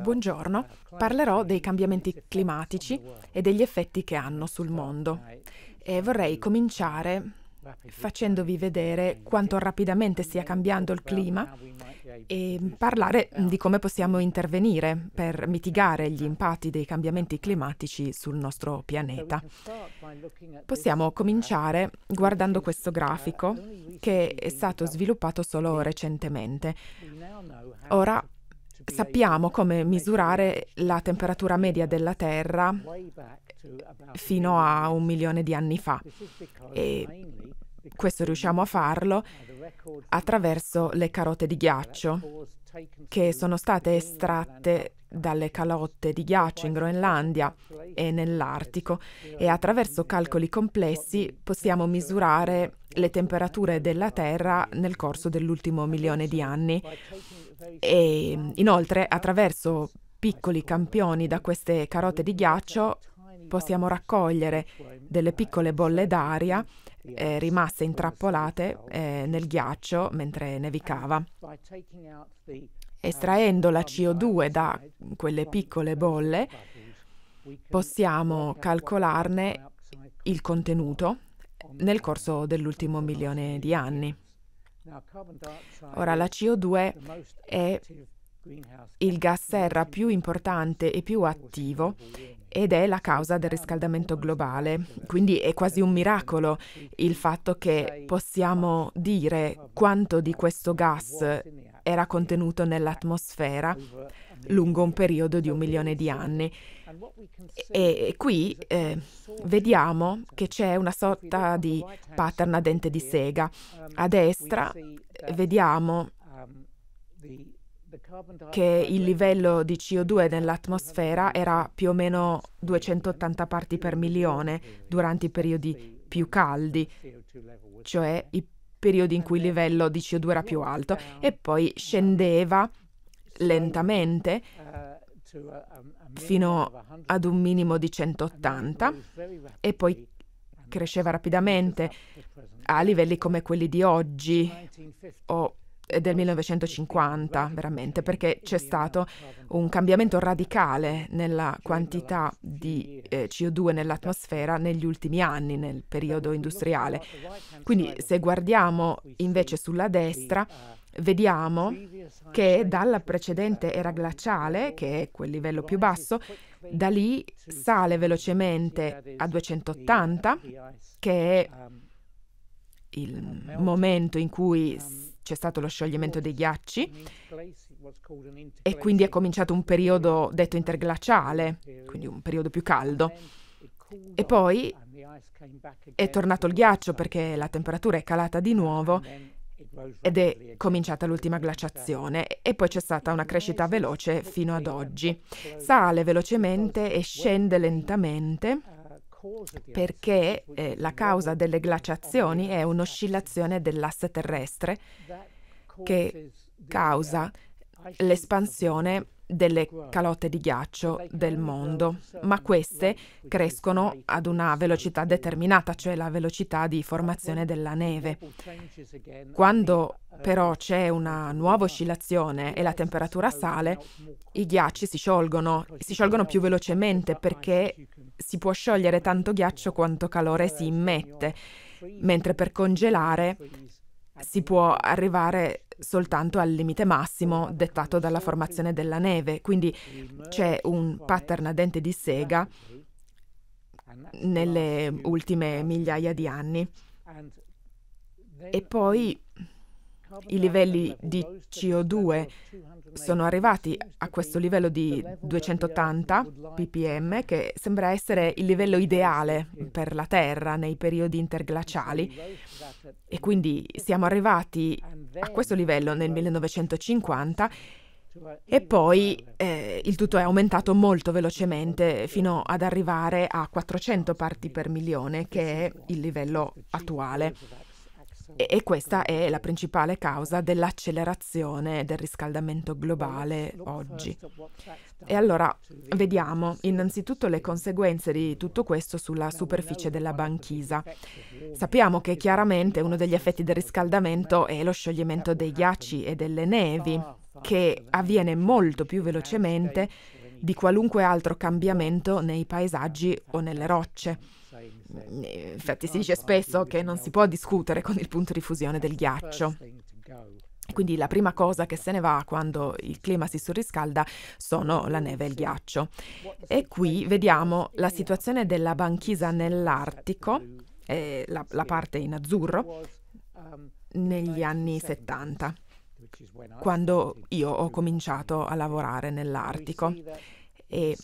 Buongiorno, parlerò dei cambiamenti climatici e degli effetti che hanno sul mondo e vorrei cominciare facendovi vedere quanto rapidamente stia cambiando il clima e parlare di come possiamo intervenire per mitigare gli impatti dei cambiamenti climatici sul nostro pianeta. Possiamo cominciare guardando questo grafico che è stato sviluppato solo recentemente. Ora sappiamo come misurare la temperatura media della Terra fino a un milione di anni fa e questo riusciamo a farlo attraverso le carote di ghiaccio che sono state estratte dalle calotte di ghiaccio in Groenlandia e nell'Artico e attraverso calcoli complessi possiamo misurare le temperature della Terra nel corso dell'ultimo milione di anni e ehm, inoltre attraverso piccoli campioni da queste carote di ghiaccio possiamo raccogliere delle piccole bolle d'aria eh, rimaste intrappolate eh, nel ghiaccio mentre nevicava. Estraendo la CO2 da quelle piccole bolle, possiamo calcolarne il contenuto nel corso dell'ultimo milione di anni. Ora la CO2 è il gas serra più importante e più attivo ed è la causa del riscaldamento globale. Quindi è quasi un miracolo il fatto che possiamo dire quanto di questo gas era contenuto nell'atmosfera lungo un periodo di un milione di anni. E qui eh, vediamo che c'è una sorta di pattern a dente di sega. Um, a destra vediamo um, che il livello di CO2 nell'atmosfera era più o meno 280 parti per milione durante i periodi più caldi, cioè i periodi in cui il livello di CO2 era più alto, e poi scendeva lentamente uh, fino ad un minimo di 180 e poi cresceva rapidamente a livelli come quelli di oggi o del 1950, veramente, perché c'è stato un cambiamento radicale nella quantità di eh, CO2 nell'atmosfera negli ultimi anni, nel periodo industriale. Quindi se guardiamo invece sulla destra, uh, vediamo che dalla precedente era glaciale, che è quel livello più basso, da lì sale velocemente a 280, che è il momento in cui c'è stato lo scioglimento dei ghiacci e quindi è cominciato un periodo detto interglaciale, quindi un periodo più caldo. E poi è tornato il ghiaccio perché la temperatura è calata di nuovo ed è cominciata l'ultima glaciazione e poi c'è stata una crescita veloce fino ad oggi. Sale velocemente e scende lentamente perché eh, la causa delle glaciazioni è un'oscillazione dell'asse terrestre che causa l'espansione delle calotte di ghiaccio del mondo, ma queste crescono ad una velocità determinata, cioè la velocità di formazione della neve. Quando eh, però c'è una nuova oscillazione e la temperatura sale, i ghiacci si sciolgono, si sciolgono più velocemente perché si può sciogliere tanto ghiaccio quanto calore eh, si immette, mentre per congelare si può arrivare soltanto al limite massimo dettato dalla formazione della neve, quindi c'è un pattern a dente di sega nelle ultime migliaia di anni. E poi i livelli di CO2 sono arrivati a questo livello di 280 ppm che sembra essere il livello ideale per la Terra nei periodi interglaciali e quindi siamo arrivati a questo livello nel 1950 e poi eh, il tutto è aumentato molto velocemente fino ad arrivare a 400 parti per milione che è il livello attuale. E questa è la principale causa dell'accelerazione del riscaldamento globale oggi. E allora vediamo innanzitutto le conseguenze di tutto questo sulla superficie della banchisa. Sappiamo che chiaramente uno degli effetti del riscaldamento è lo scioglimento dei ghiacci e delle nevi, che avviene molto più velocemente di qualunque altro cambiamento nei paesaggi o nelle rocce. Mm, eh, infatti si dice spesso che non si può discutere con il punto di fusione del ghiaccio. Quindi la prima cosa che se ne va quando il clima si surriscalda sono la neve e il ghiaccio. E qui vediamo la situazione della banchisa nell'Artico, eh, la, la parte in azzurro, um, negli anni 70, quando io ho cominciato a lavorare nell'Artico. E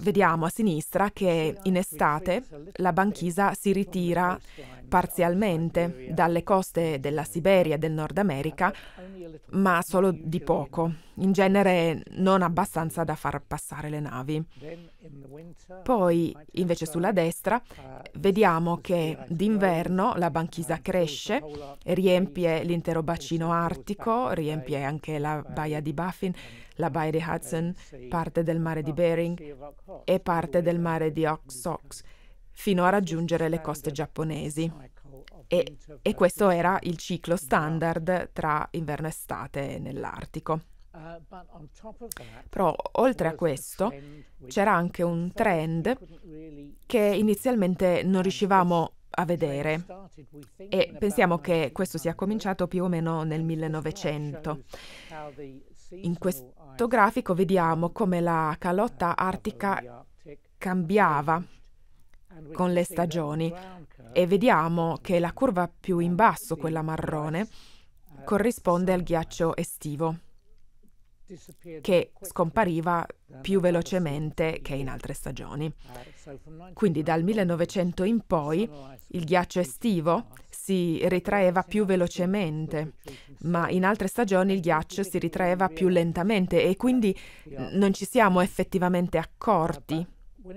vediamo a sinistra che in estate la banchisa si ritira parzialmente dalle coste della Siberia e del Nord America, ma solo di poco in genere non abbastanza da far passare le navi. Poi, invece sulla destra, vediamo che d'inverno la banchisa cresce e riempie l'intero bacino artico, riempie anche la baia di Baffin, la baia di Hudson, parte del mare di Bering e parte del mare di Oxox, fino a raggiungere le coste giapponesi. E, e questo era il ciclo standard tra inverno e estate nell'Artico. Eh, Però oltre a questo c'era anche un trend che inizialmente non riuscivamo a vedere e pensiamo che questo sia cominciato più o meno nel 1900. In questo grafico vediamo come la calotta artica cambiava con le stagioni e vediamo che la curva più in basso, quella marrone, uh, corrisponde al ghiaccio estivo che scompariva più velocemente che in altre stagioni. Ah, quindi dal 1900 in poi il ghiaccio estivo si ritraeva più velocemente, ma in altre stagioni il ghiaccio si ritraeva più lentamente e quindi non ci siamo effettivamente accorti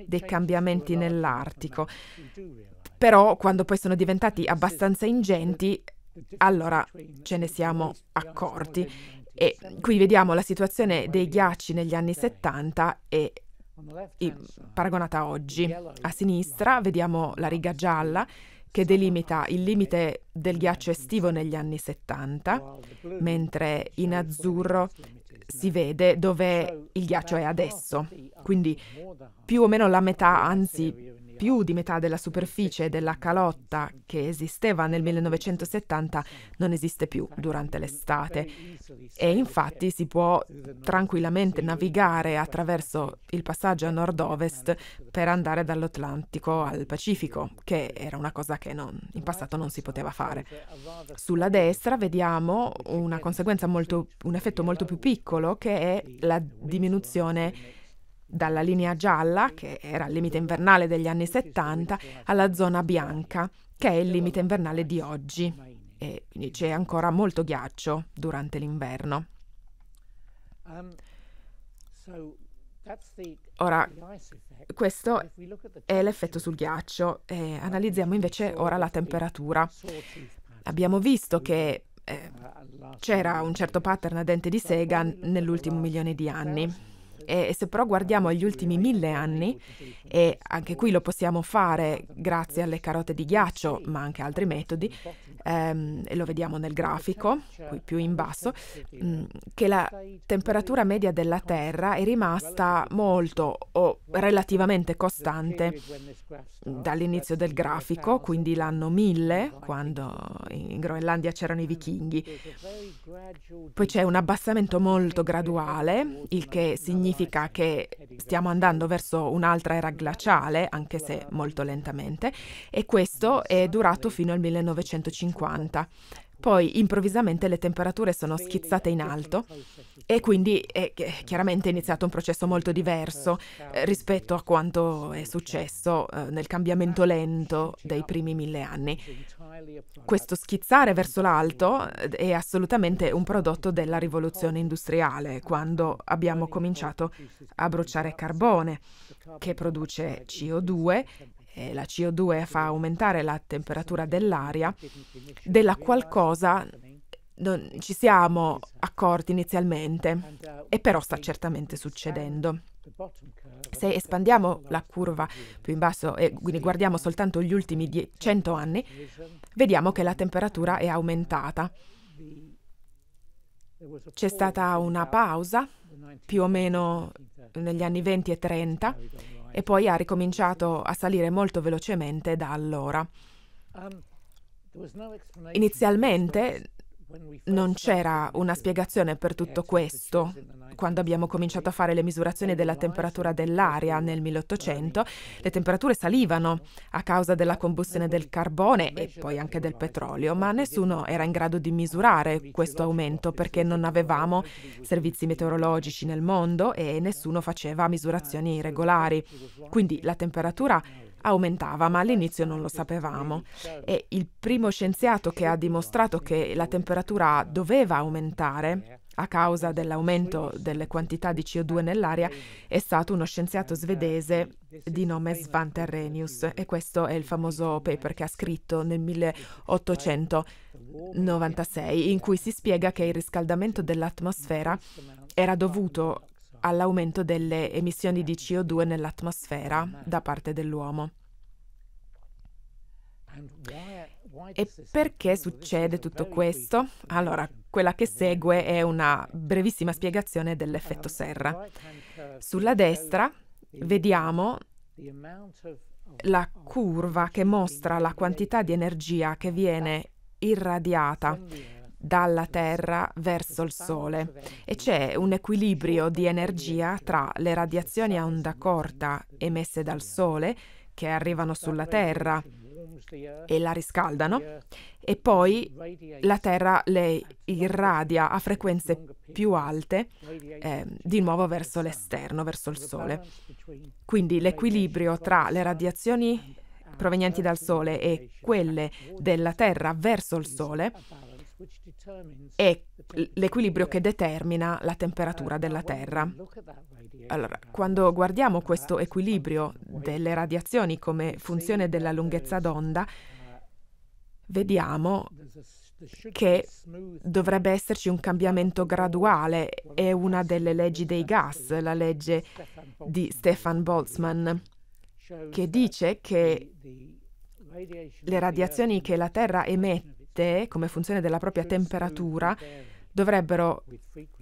dei cambiamenti nell'Artico. Però quando poi sono diventati abbastanza ingenti, allora ce ne siamo accorti e qui vediamo la situazione dei ghiacci negli anni 70 e paragonata a oggi. A sinistra vediamo la riga gialla che delimita il limite del ghiaccio estivo negli anni 70, mentre in azzurro si vede dove il ghiaccio è adesso. Quindi più o meno la metà, anzi più di metà della superficie della calotta che esisteva nel 1970 non esiste più durante l'estate e infatti si può tranquillamente navigare attraverso il passaggio a nord-ovest per andare dall'Atlantico al Pacifico, che era una cosa che non, in passato non si poteva fare. Sulla destra vediamo una conseguenza molto, un effetto molto più piccolo che è la diminuzione dalla linea gialla, che era il limite invernale degli anni 70, alla zona bianca, che è il limite invernale di oggi. E quindi c'è ancora molto ghiaccio durante l'inverno. Ora, questo è l'effetto sul ghiaccio. E analizziamo invece ora la temperatura. Abbiamo visto che eh, c'era un certo pattern a dente di sega nell'ultimo milione di anni. E se però guardiamo agli ultimi mille anni, e anche qui lo possiamo fare grazie alle carote di ghiaccio, ma anche altri metodi, ehm, e lo vediamo nel grafico, qui più in basso, mm, che la temperatura media della Terra è rimasta molto o relativamente costante dall'inizio del grafico, quindi l'anno 1000, quando in Groenlandia c'erano i vichinghi. Poi c'è un abbassamento molto graduale, il che significa significa che stiamo andando verso un'altra era glaciale, anche se molto lentamente, e questo è durato fino al 1950. Poi improvvisamente le temperature sono schizzate in alto e quindi è chiaramente iniziato un processo molto diverso rispetto a quanto è successo nel cambiamento lento dei primi mille anni. Questo schizzare verso l'alto è assolutamente un prodotto della rivoluzione industriale, quando abbiamo cominciato a bruciare carbone, che produce CO2 E la CO2 fa aumentare la temperatura dell'aria, della qualcosa non ci siamo accorti inizialmente uh, e però sta certamente succedendo. Se espandiamo la curva più in basso e quindi guardiamo soltanto gli ultimi die- 100 anni, vediamo che la temperatura è aumentata. C'è stata una pausa più o meno negli anni 20 e 30 e poi ha ricominciato a salire molto velocemente da allora. Um, inizialmente non c'era una spiegazione per tutto questo. Quando abbiamo cominciato a fare le misurazioni della temperatura dell'aria nel 1800, le temperature salivano a causa della combustione del carbone e poi anche del petrolio, ma nessuno era in grado di misurare questo aumento perché non avevamo servizi meteorologici nel mondo e nessuno faceva misurazioni regolari. Quindi la temperatura aumentava, ma all'inizio non lo sapevamo. E il primo scienziato che ha dimostrato che la temperatura doveva aumentare a causa dell'aumento delle quantità di CO2 nell'aria è stato uno scienziato svedese di nome Svante Arrhenius e questo è il famoso paper che ha scritto nel 1896 in cui si spiega che il riscaldamento dell'atmosfera era dovuto all'aumento delle emissioni di CO2 nell'atmosfera da parte dell'uomo. E perché succede tutto questo? Allora, quella che segue è una brevissima spiegazione dell'effetto serra. Sulla destra vediamo la curva che mostra la quantità di energia che viene irradiata dalla Terra verso il Sole e c'è un equilibrio di energia tra le radiazioni a onda corta emesse dal Sole che arrivano sulla Terra e la riscaldano e poi la Terra le irradia a frequenze più alte eh, di nuovo verso l'esterno, verso il Sole. Quindi l'equilibrio tra le radiazioni provenienti dal Sole e quelle della Terra verso il Sole è l'equilibrio che determina la temperatura della Terra. Allora, quando guardiamo questo equilibrio delle radiazioni come funzione della lunghezza d'onda, uh, vediamo che dovrebbe esserci un cambiamento graduale, è una delle leggi dei gas, la legge di Stefan Boltzmann, che dice che le radiazioni che la Terra emette tè, come funzione della propria temperatura, dovrebbero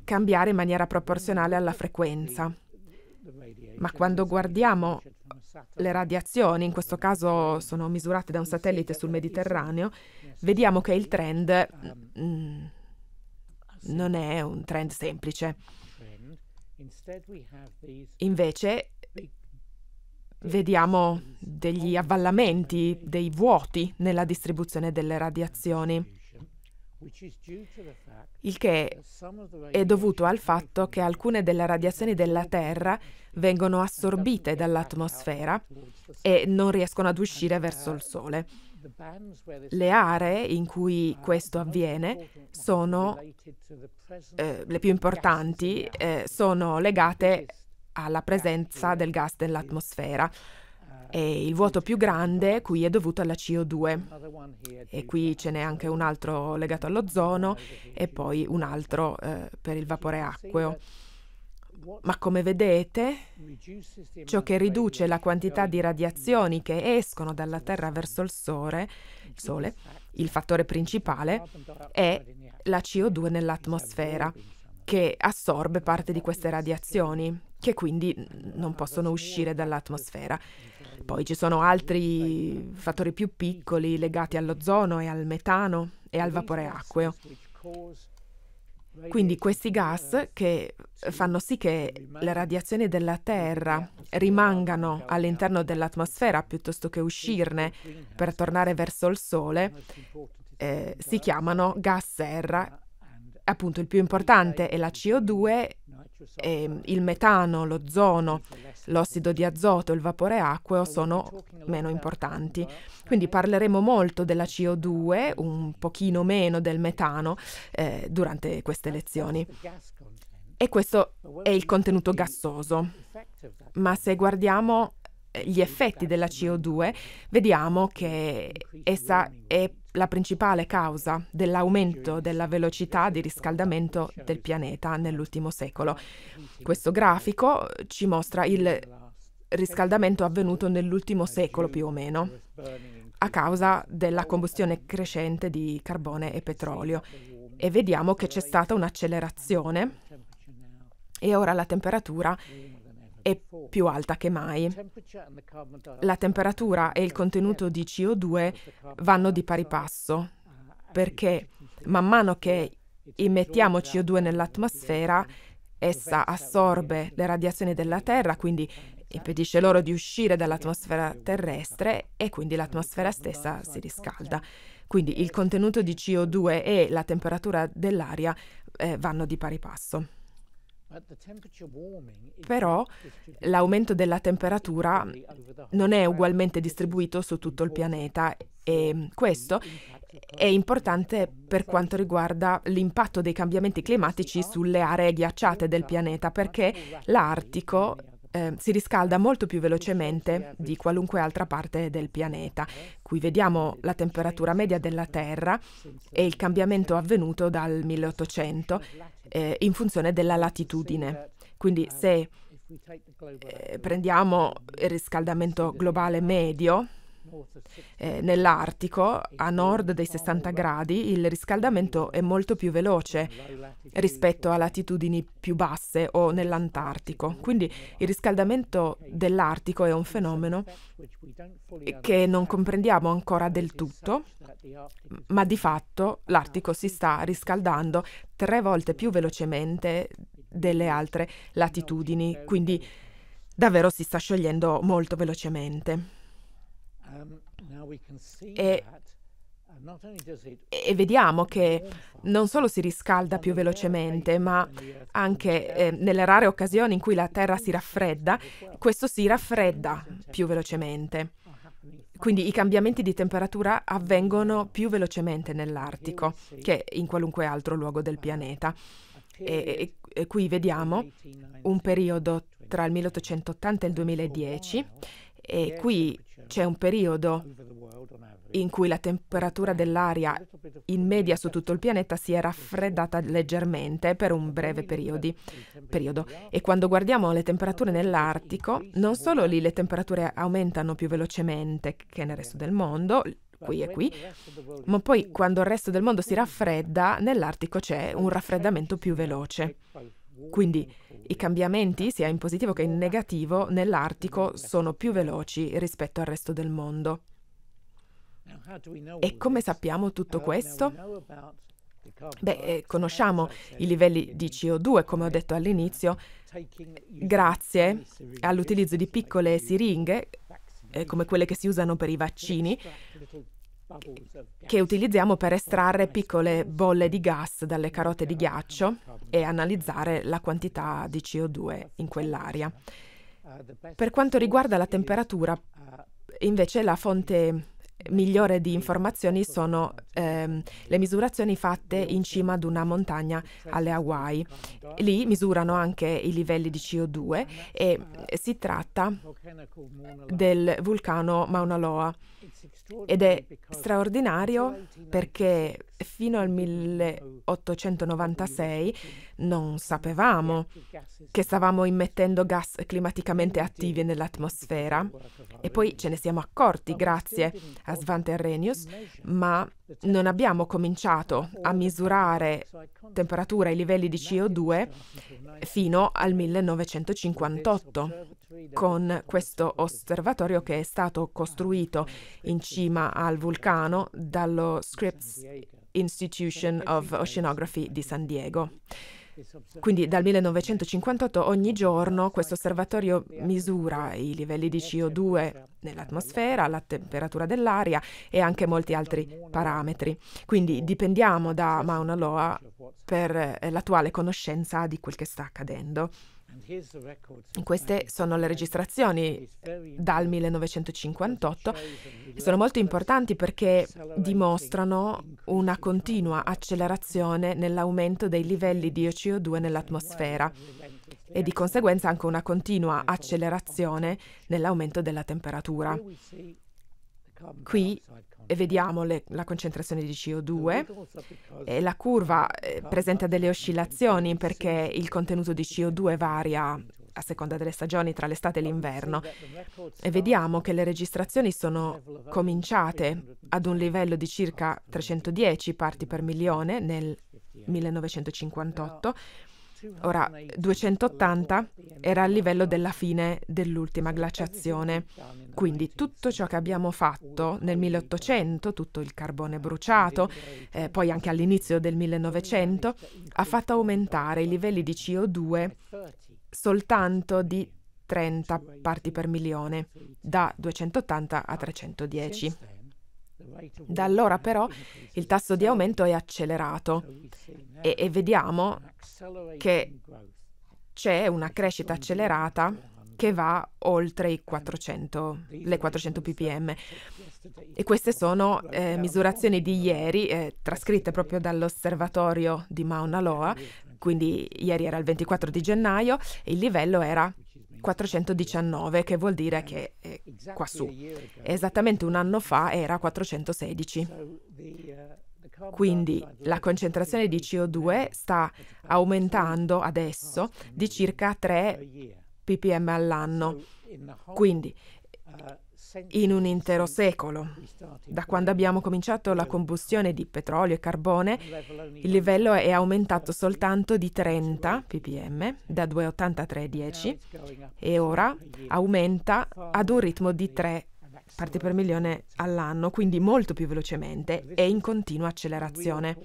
cambiare in maniera proporzionale alla frequenza. Ma quando guardiamo le radiazioni, in questo caso sono misurate da un satellite sul Mediterraneo, vediamo che il trend mm, non è un trend semplice. Invece vediamo degli avvallamenti, dei vuoti nella distribuzione delle radiazioni, il che è dovuto al fatto che alcune delle radiazioni della Terra vengono assorbite dall'atmosfera e non riescono ad uscire verso il Sole. Le aree in cui questo avviene sono eh, le più importanti, eh, sono legate alla presenza del gas dell'atmosfera. È il vuoto più grande qui è dovuto alla CO2 e qui ce n'è anche un altro legato all'ozono e poi un altro eh, per il vapore acqueo. Ma come vedete, ciò che riduce la quantità di radiazioni che escono dalla Terra verso il Sole, il, sole, il fattore principale, è la CO2 nell'atmosfera che assorbe parte di queste radiazioni, che quindi non possono uscire dall'atmosfera. Poi ci sono altri fattori più piccoli legati all'ozono e al metano e al vapore acqueo. Quindi questi gas che fanno sì che le radiazioni della Terra rimangano all'interno dell'atmosfera piuttosto che uscirne per tornare verso il Sole eh, si chiamano gas serra appunto il più importante è la CO2, mm, il metano, l'ozono, l'ossido di azoto, il vapore acqueo sono meno importanti. Quindi parleremo molto della CO2, un pochino meno del metano eh, durante queste lezioni. E questo è il contenuto gassoso. Ma se guardiamo eh, gli effetti della CO2, vediamo che essa è la principale causa dell'aumento della velocità di riscaldamento del pianeta nell'ultimo secolo. Questo grafico ci mostra il riscaldamento avvenuto nell'ultimo secolo più o meno a causa della combustione crescente di carbone e petrolio e vediamo che c'è stata un'accelerazione e ora la temperatura è più alta che mai. La temperatura e il contenuto di CO2 vanno di pari passo, perché man mano che immettiamo CO2 nell'atmosfera, essa assorbe le radiazioni della Terra, quindi impedisce loro di uscire dall'atmosfera terrestre e quindi l'atmosfera stessa si riscalda. Quindi il contenuto di CO2 e la temperatura dell'aria eh, vanno di pari passo. Però l'aumento della temperatura non è ugualmente distribuito su tutto il pianeta e ehm, questo è importante per quanto riguarda l'impatto dei cambiamenti climatici sulle aree ghiacciate del pianeta perché l'Artico eh, si riscalda molto più velocemente eh, di qualunque altra parte del pianeta. Eh? Qui vediamo la temperatura media della Terra e il cambiamento eh. avvenuto dal 1800 eh, in funzione della latitudine. Quindi se eh, prendiamo il riscaldamento globale medio, eh, nell'Artico, a nord dei 60 gradi, il riscaldamento è molto più veloce rispetto a latitudini più basse o nell'Antartico. Quindi il riscaldamento dell'Artico è un fenomeno che non comprendiamo ancora del tutto, ma di fatto l'Artico si sta riscaldando tre volte più velocemente delle altre latitudini, quindi davvero si sta sciogliendo molto velocemente. Um, uh, e, e vediamo che non solo si riscalda più velocemente, ma anche eh, nelle rare occasioni in cui la Terra si raffredda, questo si raffredda più velocemente. Quindi i cambiamenti di temperatura avvengono più velocemente nell'Artico che in qualunque altro luogo del pianeta. E, e, e, qui vediamo un periodo tra il 1880 e il 2010 e qui c'è un periodo in cui la temperatura dell'aria in media su tutto il pianeta si è raffreddata leggermente per un breve periodi, periodo. E quando guardiamo le temperature nell'Artico, non solo lì le temperature aumentano più velocemente che nel resto del mondo, qui e qui, ma poi quando il resto del mondo si raffredda, nell'Artico c'è un raffreddamento più veloce. Quindi i cambiamenti, sia in positivo che in negativo, nell'Artico sono più veloci rispetto al resto del mondo. E come sappiamo tutto questo? Beh, eh, conosciamo i livelli di CO2, come ho detto all'inizio, grazie all'utilizzo di piccole siringhe, eh, come quelle che si usano per i vaccini, che utilizziamo per estrarre piccole bolle di gas dalle carote di ghiaccio e analizzare la quantità di CO2 in quell'aria. Per quanto riguarda la temperatura, invece la fonte migliore di informazioni sono ehm, le misurazioni fatte in cima ad una montagna alle Hawaii. Lì misurano anche i livelli di CO2 e si tratta del vulcano Mauna Loa ed è straordinario perché fino al 1896 non sapevamo che stavamo immettendo gas climaticamente attivi nell'atmosfera e poi ce ne siamo accorti grazie a Svante Arrhenius, ma non abbiamo cominciato a misurare temperatura e livelli di CO2 fino al 1958 con questo osservatorio che è stato costruito in cima al vulcano dallo Scripps Institution of Oceanography di San Diego. Quindi dal 1958 ogni giorno questo osservatorio misura i livelli di CO2 nell'atmosfera, la temperatura dell'aria e anche molti altri parametri. Quindi dipendiamo da Mauna Loa per eh, l'attuale conoscenza di quel che sta accadendo. Queste sono le registrazioni dal 1958 e sono molto importanti perché dimostrano una continua accelerazione nell'aumento dei livelli di CO2 nell'atmosfera e di conseguenza anche una continua accelerazione nell'aumento della temperatura. Qui vediamo le, la concentrazione di CO2 e eh, la curva eh, presenta delle oscillazioni perché il contenuto di CO2 varia a seconda delle stagioni tra l'estate e l'inverno e vediamo che le registrazioni sono cominciate ad un livello di circa 310 parti per milione nel 1958 Ora, 280 era il livello della fine dell'ultima glaciazione, quindi tutto ciò che abbiamo fatto nel 1800, tutto il carbone bruciato, eh, poi anche all'inizio del 1900, ha fatto aumentare i livelli di CO2 soltanto di 30 parti per milione, da 280 a 310. Da allora però il tasso di aumento è accelerato e, e vediamo che c'è una crescita accelerata che va oltre 400, le 400 ppm. E queste sono eh, misurazioni di ieri, eh, trascritte proprio dall'osservatorio di Mauna Loa, quindi ieri era il 24 di gennaio e il livello era 419, che vuol dire che è quassù. Esattamente un anno fa era 416. Quindi la concentrazione di CO2 sta aumentando adesso di circa 3 ppm all'anno. Quindi in un intero secolo. Da quando abbiamo cominciato la combustione di petrolio e carbone, il livello è aumentato soltanto di 30 ppm, da 2,83 a 10, e ora aumenta ad un ritmo di 3 parti per milione all'anno, quindi molto più velocemente e in continua accelerazione.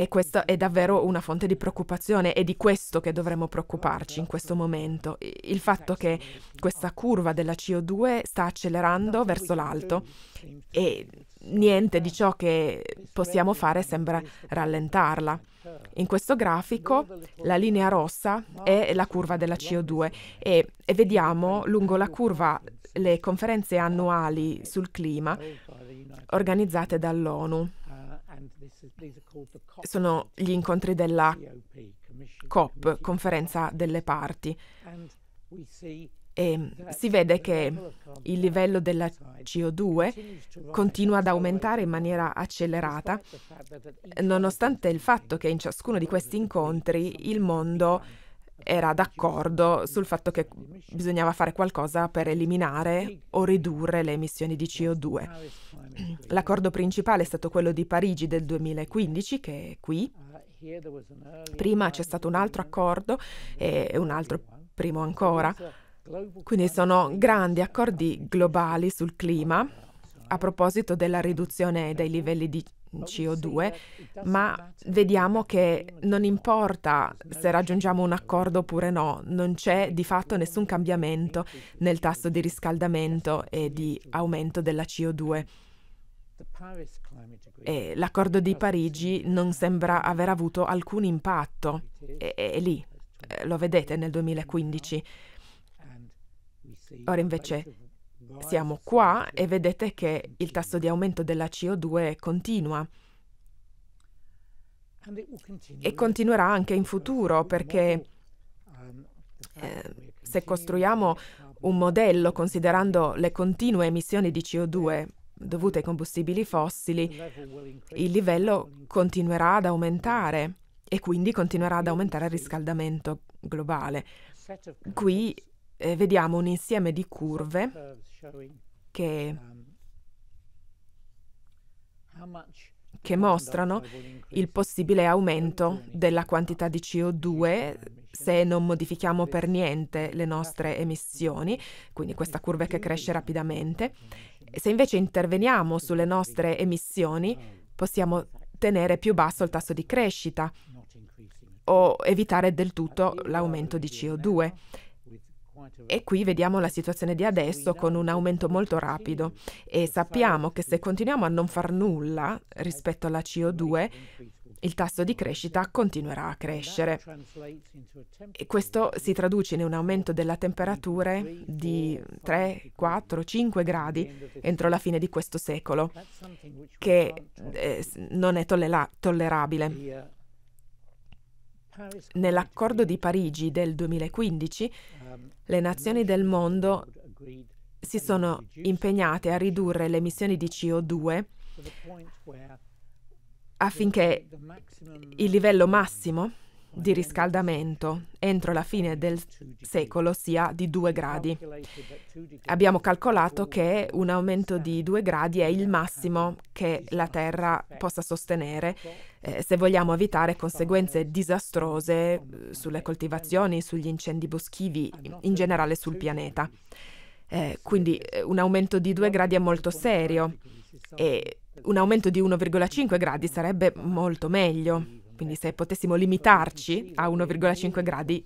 E questa è davvero una fonte di preoccupazione, è di questo che dovremmo preoccuparci in questo momento, il fatto che questa curva della CO2 sta accelerando verso l'alto e niente di ciò che possiamo fare sembra rallentarla. In questo grafico la linea rossa è la curva della CO2 e, e vediamo lungo la curva le conferenze annuali sul clima organizzate dall'ONU sono gli incontri della COP, conferenza delle parti. E ehm, si vede che il livello della CO2 continua ad aumentare in maniera accelerata, nonostante il fatto che in ciascuno di questi incontri il mondo era d'accordo sul fatto che bisognava fare qualcosa per eliminare o ridurre le emissioni di CO2. L'accordo principale è stato quello di Parigi del 2015, che è qui. Prima c'è stato un altro accordo e un altro primo ancora. Quindi sono grandi accordi globali sul clima a proposito della riduzione dei livelli di CO2, ma eh, vediamo che non importa se raggiungiamo un accordo oppure no, non c'è di fatto nessun cambiamento nel tasso di riscaldamento e di aumento della CO2. E l'accordo di Parigi non sembra aver avuto alcun impatto. è, e lì, eh, lo vedete nel 2015. Ora invece siamo qua e vedete che il tasso di aumento della CO2 continua e continuerà anche in futuro perché eh, se costruiamo un modello considerando le continue emissioni di CO2 dovute ai combustibili fossili, il livello continuerà ad aumentare e quindi continuerà ad aumentare il riscaldamento globale. Qui eh, vediamo un insieme di curve che, um, che mostrano il possibile aumento della quantità di CO2 se non modifichiamo per niente le nostre emissioni, quindi questa curva che cresce rapidamente. Se invece interveniamo sulle nostre emissioni, oh. possiamo tenere più basso il tasso di crescita o evitare del tutto l'aumento di CO2. E qui vediamo la situazione di adesso con un aumento molto rapido e sappiamo che se continuiamo a non far nulla rispetto alla CO2, il tasso di crescita continuerà a crescere. E questo si traduce in un aumento della temperatura di 3, 4, 5 gradi entro la fine di questo secolo, che eh, non è tollera- tollerabile. Nell'accordo di Parigi del 2015 le nazioni del mondo si sono impegnate a ridurre le emissioni di CO2 affinché il livello massimo di riscaldamento entro la fine del secolo sia di 2 gradi. Abbiamo calcolato che un aumento di 2 gradi è il massimo che la Terra possa sostenere eh, se vogliamo evitare conseguenze disastrose eh, sulle coltivazioni, sugli incendi boschivi, in generale sul pianeta. Eh, quindi eh, un aumento di 2 gradi è molto serio e un aumento di 1,5 gradi sarebbe molto meglio. Quindi se potessimo limitarci a 1,5 gradi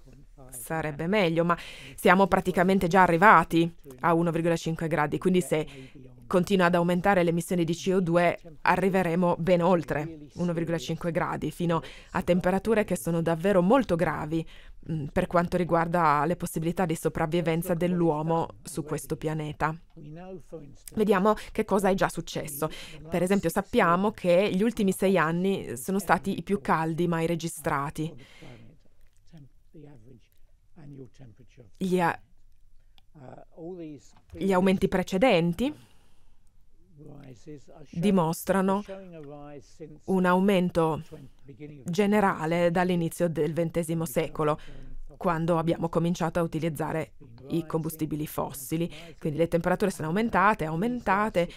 sarebbe meglio, ma siamo praticamente già arrivati a 1,5 gradi, quindi se continua ad aumentare le emissioni di CO2, arriveremo ben oltre 1,5 gradi, fino a temperature che sono davvero molto gravi mm, per quanto riguarda le possibilità di sopravvivenza dell'uomo su questo pianeta. Vediamo che cosa è già successo. Per esempio sappiamo che gli ultimi sei anni sono stati i più caldi mai registrati. Gli, a- gli aumenti precedenti dimostrano un aumento generale dall'inizio del XX secolo quando abbiamo cominciato a utilizzare i combustibili fossili. Quindi le temperature sono aumentate, aumentate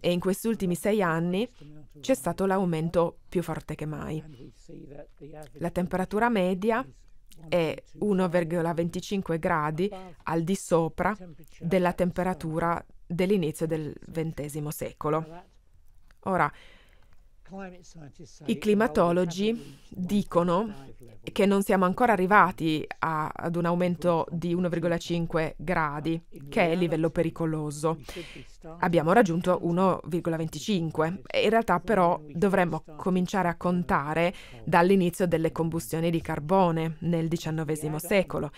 e in questi ultimi sei anni c'è stato l'aumento più forte che mai. La temperatura media è 1,25 gradi al di sopra della temperatura dell'inizio del XX secolo. Ora, i climatologi dicono che non siamo ancora arrivati a, ad un aumento di 1,5 gradi, che è il livello pericoloso. Abbiamo raggiunto 1,25. In realtà però dovremmo cominciare a contare dall'inizio delle combustioni di carbone nel XIX secolo.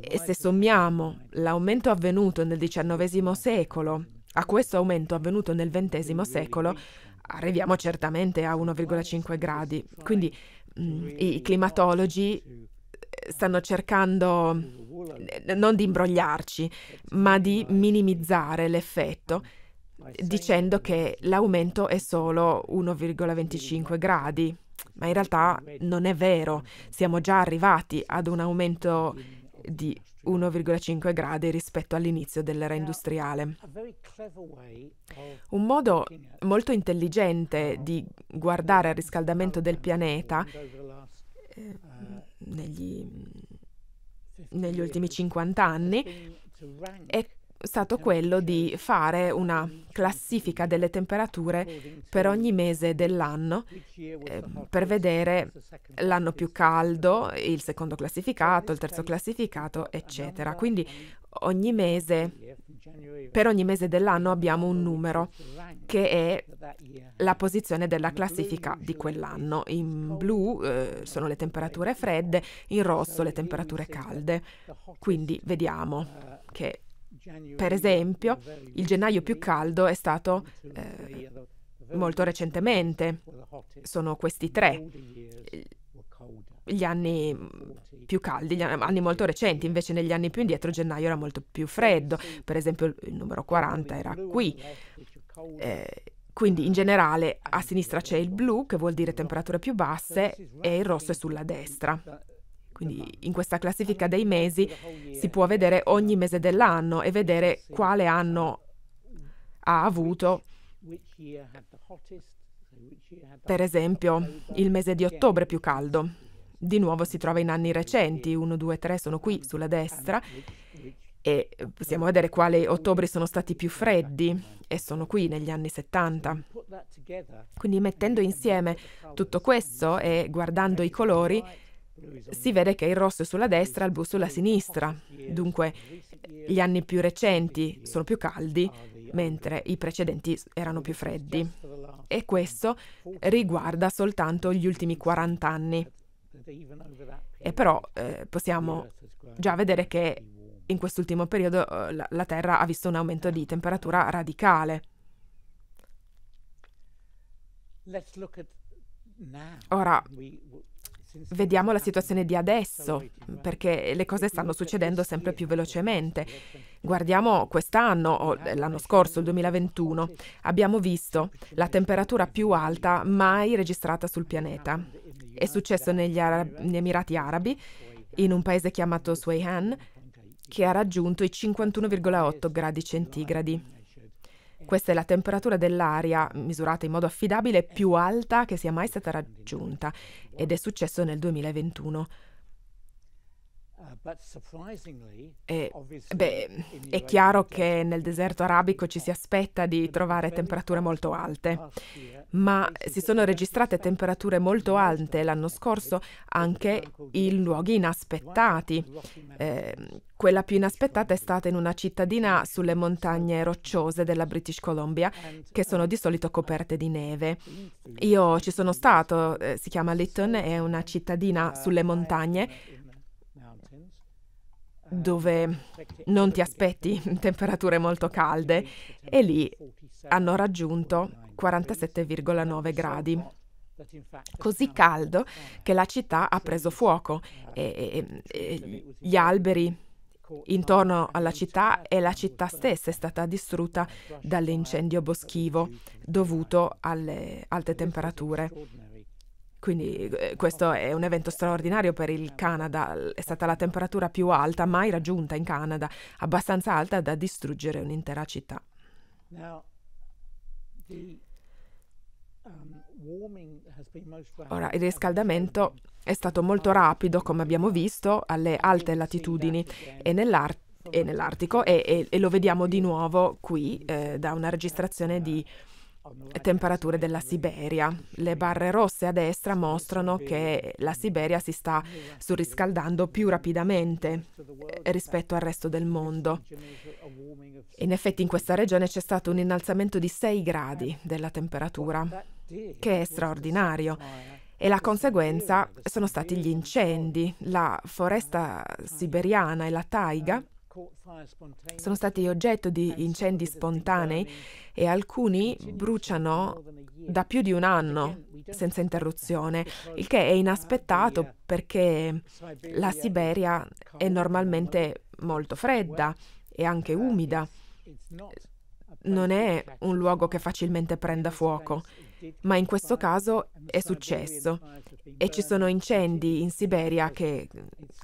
E se sommiamo l'aumento avvenuto nel XIX secolo a questo aumento avvenuto nel XX secolo, arriviamo certamente a 1,5 gradi. Quindi mh, mm, i climatologi eh, stanno cercando non di imbrogliarci, ma di minimizzare l'effetto dicendo che l'aumento è solo 1,25 gradi, ma in realtà non è vero, siamo già arrivati ad un aumento di 1,5 gradi rispetto all'inizio dell'era industriale. Un modo molto intelligente di guardare al riscaldamento del pianeta eh, uh, negli, negli ultimi 50 anni è stato quello di fare una classifica delle temperature per ogni mese dell'anno eh, per vedere l'anno più caldo, il secondo classificato, il terzo classificato, eccetera. Quindi ogni mese, per ogni mese dell'anno abbiamo un numero che è la posizione della classifica di quell'anno. In blu eh, sono le temperature fredde, in rosso le temperature calde. Quindi vediamo che per esempio, il gennaio più caldo è stato eh, molto recentemente. Sono questi tre gli anni più caldi, gli anni molto recenti, invece negli anni più indietro gennaio era molto più freddo, per esempio il numero 40 era qui. Eh, quindi in uh, generale a sinistra c'è il blu che vuol dire temperature più basse e il rosso è sulla destra. Quindi esatto. in questa classifica dei mesi si può vedere ogni mese dell'anno e vedere quale anno ha avuto per esempio il mese di ottobre più caldo. Di nuovo si trova in anni recenti, 1, 2, 3 sono qui sulla destra e possiamo vedere quali ottobre sono stati più freddi e sono qui negli anni 70. Quindi mettendo insieme tutto questo e guardando i colori si vede che il rosso è sulla destra e il blu sulla sinistra. Dunque gli anni più recenti sono più caldi, mentre i precedenti erano più freddi. E questo riguarda soltanto gli ultimi 40 anni. E però eh, possiamo già vedere che in quest'ultimo periodo eh, la, la Terra ha visto un aumento di temperatura radicale. Ora vediamo la situazione di adesso, perché le cose stanno succedendo sempre più velocemente. Guardiamo quest'anno o eh, l'anno scorso, il 2021, abbiamo visto la temperatura più alta mai registrata sul pianeta. È successo negli, Ara- negli Emirati Arabi, in un paese chiamato Sweihan, che ha raggiunto i 51,8 gradi centigradi. Questa è la temperatura dell'aria, misurata in modo affidabile, più alta che sia mai stata raggiunta ed è successo nel 2021. Ah, e, beh, è chiaro che nel deserto arabico ci si aspetta di trovare temperature molto alte, ma si sono registrate temperature molto alte l'anno scorso anche in luoghi inaspettati. Eh, quella più inaspettata è stata in una cittadina sulle montagne rocciose della British Columbia, uh, che sono di solito coperte di neve. Io ci sono stato, eh, si chiama Lytton, è una cittadina uh, sulle montagne dove non ti aspetti temperature molto calde e lì hanno raggiunto 47,9 gradi. Così caldo che la città ha preso fuoco e, e, e gli alberi intorno alla città e la città stessa è stata distrutta dall'incendio boschivo dovuto alle alte temperature. Quindi eh, questo è un evento straordinario per il Canada, è stata la temperatura più alta mai raggiunta in Canada, abbastanza alta da distruggere un'intera città. Um, Ora, il riscaldamento è stato molto rapido, come abbiamo visto, alle alte latitudini e, nell'art- e nell'Artico e, e, e, lo vediamo di nuovo qui eh, da una registrazione di temperature della Siberia. Le barre rosse a destra mostrano che la Siberia si sta surriscaldando più rapidamente eh, rispetto al resto del mondo. In effetti in questa regione c'è stato un innalzamento di 6 gradi della temperatura, che è straordinario. E la conseguenza sono stati gli incendi. La foresta siberiana e la taiga sono stati oggetto di incendi spontanei e alcuni bruciano da più di un anno senza interruzione, il che è inaspettato perché la Siberia è normalmente molto fredda e anche umida non è un luogo che facilmente prenda fuoco ma in questo caso è successo. E ci sono incendi in Siberia che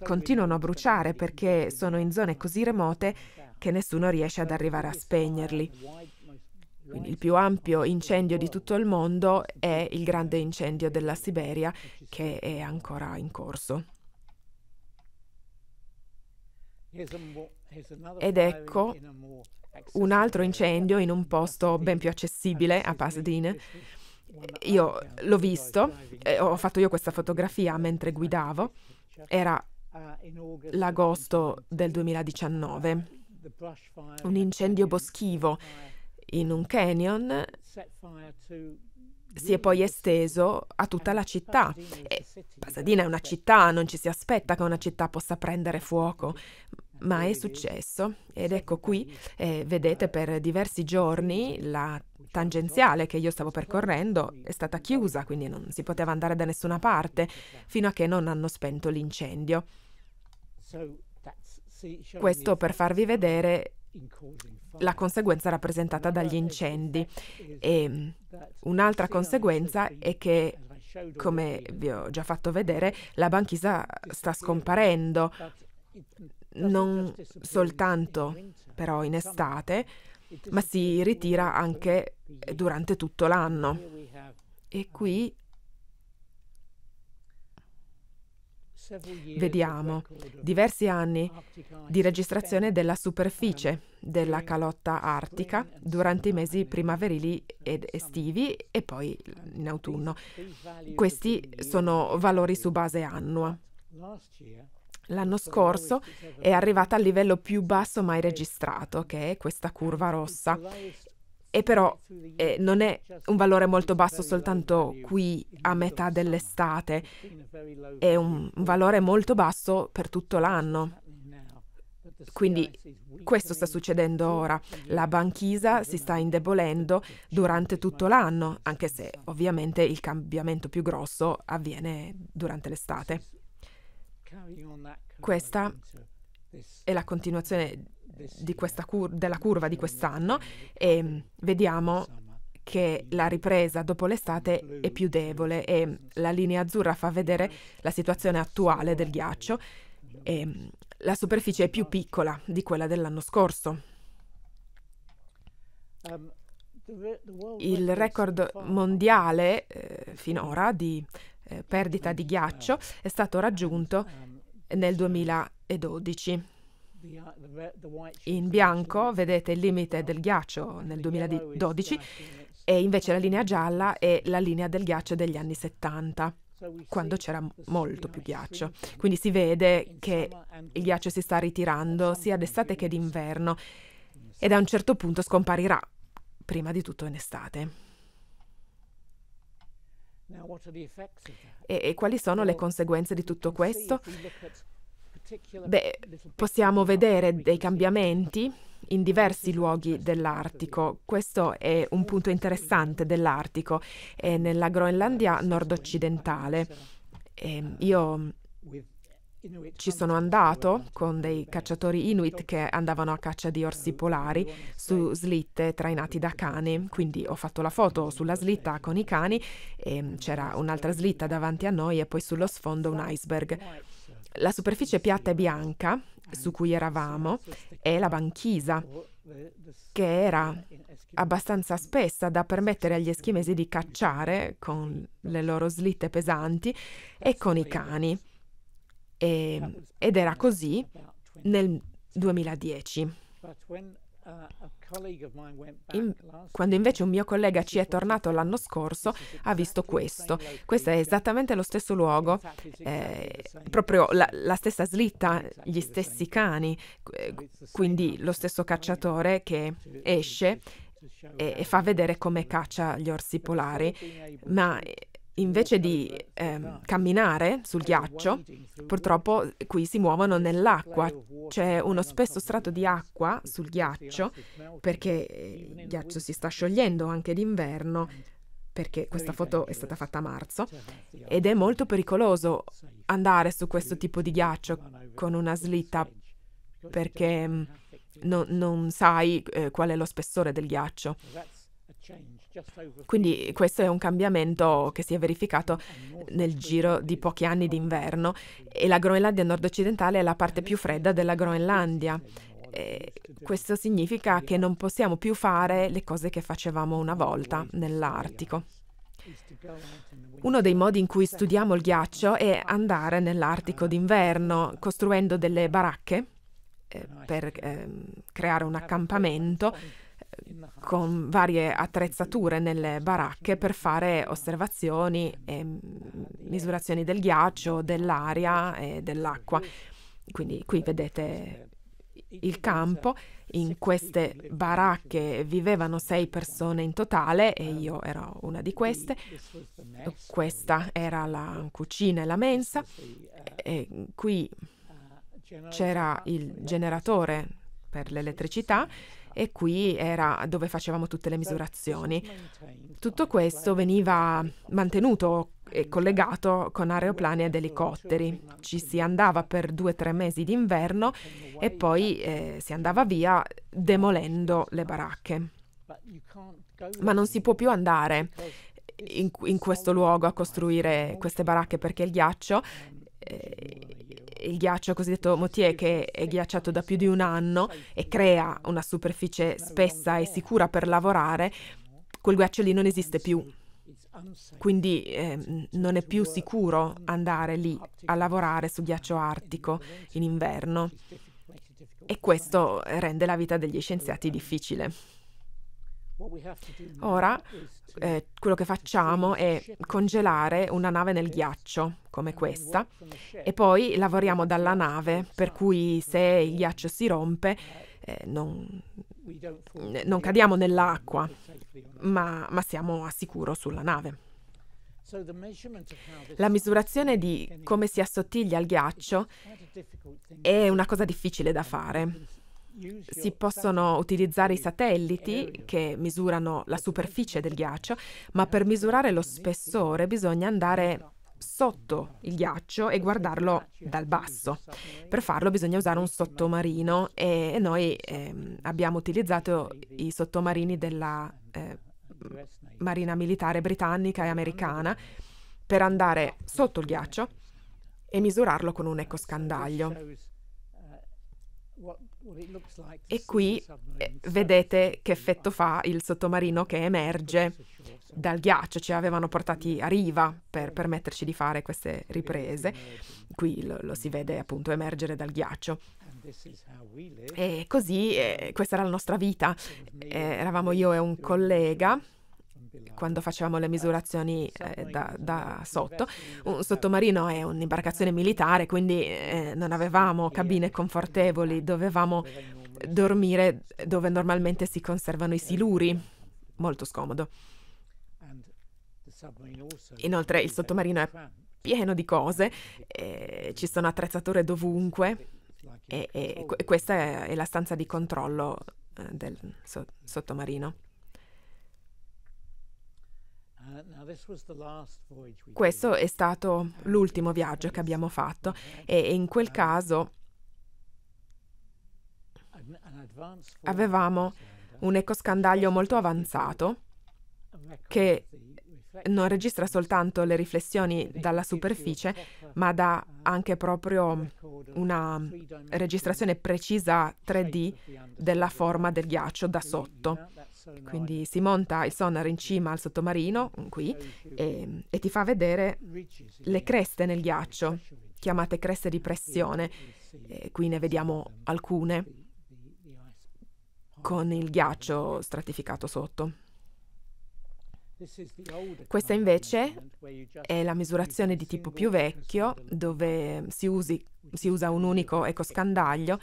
continuano a bruciare perché sono in zone così remote che nessuno riesce ad arrivare a spegnerli. Quindi il più ampio incendio di tutto il mondo è il grande incendio della Siberia che è ancora in corso. Ed ecco un altro incendio in un posto ben più accessibile a Pasadena eh, io l'ho visto, eh, ho fatto io questa fotografia mentre guidavo, era l'agosto del 2019, eh, un incendio boschivo in un canyon si è poi esteso a tutta la città. E Pasadena è una città, non ci si aspetta che una città possa prendere fuoco, ma è successo ed ecco qui eh, vedete per diversi giorni la tangenziale che io stavo percorrendo è stata chiusa, quindi non si poteva andare da nessuna parte fino a che non hanno spento l'incendio. Questo per farvi vedere la conseguenza rappresentata dagli incendi e un'altra conseguenza è che come vi ho già fatto vedere la banchisa sta scomparendo non soltanto però in estate, ma si ritira anche durante tutto l'anno. E qui vediamo diversi anni di registrazione della superficie della calotta artica durante i mesi primaverili ed estivi e poi in autunno. Questi sono valori su base annua l'anno scorso cioè, è arrivata al livello più basso mai registrato, che è questa curva rossa. E però eh, non è cioè, un valore molto basso soltanto qui a metà dell'estate, è un, un valore molto basso per tutto l'anno. Ah, Quindi questo sta succedendo ora. La banchisa si sta indebolendo durante tutto l'anno, anche se ovviamente il cambiamento più grosso avviene durante l'estate. Questa è la continuazione cur- della curva di quest'anno e mm, vediamo che la ripresa dopo l'estate è più debole e mm, la linea azzurra fa vedere la situazione attuale del ghiaccio e mm, la superficie è più piccola di quella dell'anno scorso. Um, Il record mondiale eh, finora di eh, perdita di ghiaccio è stato raggiunto nel 2012. In bianco vedete il limite del ghiaccio nel 2012 e invece la linea gialla è la linea del ghiaccio degli anni 70 quando c'era molto più ghiaccio. Quindi si vede che il ghiaccio si sta ritirando sia d'estate che d'inverno ed a un certo punto scomparirà, prima di tutto in estate. E, e quali sono le conseguenze di tutto questo? Beh, possiamo vedere dei cambiamenti in diversi luoghi dell'Artico. Questo è un punto interessante dell'Artico, è nella Groenlandia nord-occidentale. Ehm, io ci sono andato con dei cacciatori eh, inuit diciamo che andavano a eh, caccia di orsi eh, polari su slitte trainati da cani, quindi ho fatto la foto sulla slitta con i cani e c'era un'altra slitta davanti a noi e poi sullo sfondo un esatto, iceberg. La superficie piatta e bianca su cui eravamo è la banchisa che era abbastanza spessa da permettere agli eschimesi di cacciare con le loro slitte pesanti e con i cani. E, ehm, ed era così nel 2010. Uh, In, quando invece un mio collega ci è tornato l'anno scorso, ha visto questo. Questo è esattamente lo stesso luogo, eh, proprio la, la, stessa slitta, gli stessi cani, eh, quindi lo stesso cacciatore che esce e, e fa vedere come caccia gli orsi polari, ma invece di eh, camminare sul ghiaccio, purtroppo qui si muovono nell'acqua. C'è uno spesso strato di acqua sul ghiaccio perché il ghiaccio si sta sciogliendo anche d'inverno perché questa foto è stata fatta a marzo ed è molto pericoloso andare su questo tipo di ghiaccio con una slitta perché mm, non, non sai eh, qual è lo spessore del ghiaccio. Quindi questo è un cambiamento che si è verificato nel giro di pochi anni d'inverno e la Groenlandia nord-occidentale è la parte più fredda della Groenlandia. E questo significa che non possiamo più fare le cose che facevamo una volta nell'Artico. Uno dei modi in cui studiamo il ghiaccio è andare nell'Artico d'inverno costruendo delle baracche eh, per eh, creare un accampamento con varie attrezzature nelle baracche per fare osservazioni e mm, misurazioni del ghiaccio, dell'aria e dell'acqua. Quindi qui vedete il campo. In queste baracche vivevano sei persone in totale e io ero una di queste. Questa era la cucina e la mensa. E qui c'era il generatore per l'elettricità e qui era dove facevamo tutte le misurazioni. Tutto questo veniva mantenuto e collegato con aeroplani ed elicotteri. Ci si andava per due o tre mesi d'inverno e poi eh, si andava via demolendo le baracche. Ma non si può più andare in, in questo luogo a costruire queste baracche perché il ghiaccio... Eh, il ghiaccio cosiddetto Motier che è ghiacciato da più di un anno e crea una superficie spessa e sicura per lavorare, quel ghiaccio lì non esiste più. Quindi eh, non è più sicuro andare lì a lavorare su ghiaccio artico in inverno e questo rende la vita degli scienziati difficile. Ora eh, quello che facciamo è congelare una nave nel ghiaccio, come questa, e poi lavoriamo dalla nave, per cui se il ghiaccio si rompe eh, non, non, cadiamo nell'acqua, ma, ma siamo a sicuro sulla nave. La misurazione di come si assottiglia il ghiaccio è una cosa difficile da fare si possono utilizzare i satelliti che misurano la superficie del ghiaccio, ma per misurare lo spessore bisogna andare sotto il ghiaccio e guardarlo dal basso. Per farlo bisogna usare un sottomarino e noi eh, abbiamo utilizzato i sottomarini della eh, Marina Militare britannica e americana per andare sotto il ghiaccio e misurarlo con un ecoscandaglio. E qui eh, vedete che effetto fa il sottomarino che emerge dal ghiaccio, ci cioè avevano portati a riva per permetterci di fare queste riprese. Qui lo, lo si vede appunto emergere dal ghiaccio. E così eh, questa era la nostra vita. Eh, eravamo io e un collega quando facevamo le misurazioni eh, da, da, sotto. Un sottomarino è un'imbarcazione militare, quindi eh, non avevamo cabine confortevoli, dovevamo dormire dove normalmente si conservano i siluri, molto scomodo. Inoltre il sottomarino è pieno di cose, eh, ci sono attrezzature dovunque e, e, questa è la stanza di controllo eh, del so- sottomarino. Questo è stato l'ultimo viaggio che abbiamo fatto e in quel caso avevamo un ecoscandaglio molto avanzato che non registra soltanto le riflessioni dalla superficie, ma dà anche proprio una registrazione precisa 3D della forma del ghiaccio da sotto. Quindi si monta il sonar in cima al sottomarino, mm, qui, e, ehm, e ti fa vedere le creste nel ghiaccio, chiamate creste di pressione. E eh, qui ne vediamo alcune con il ghiaccio stratificato sotto. Questa invece è la misurazione di tipo più vecchio, dove si, usi, si usa un unico ecoscandaglio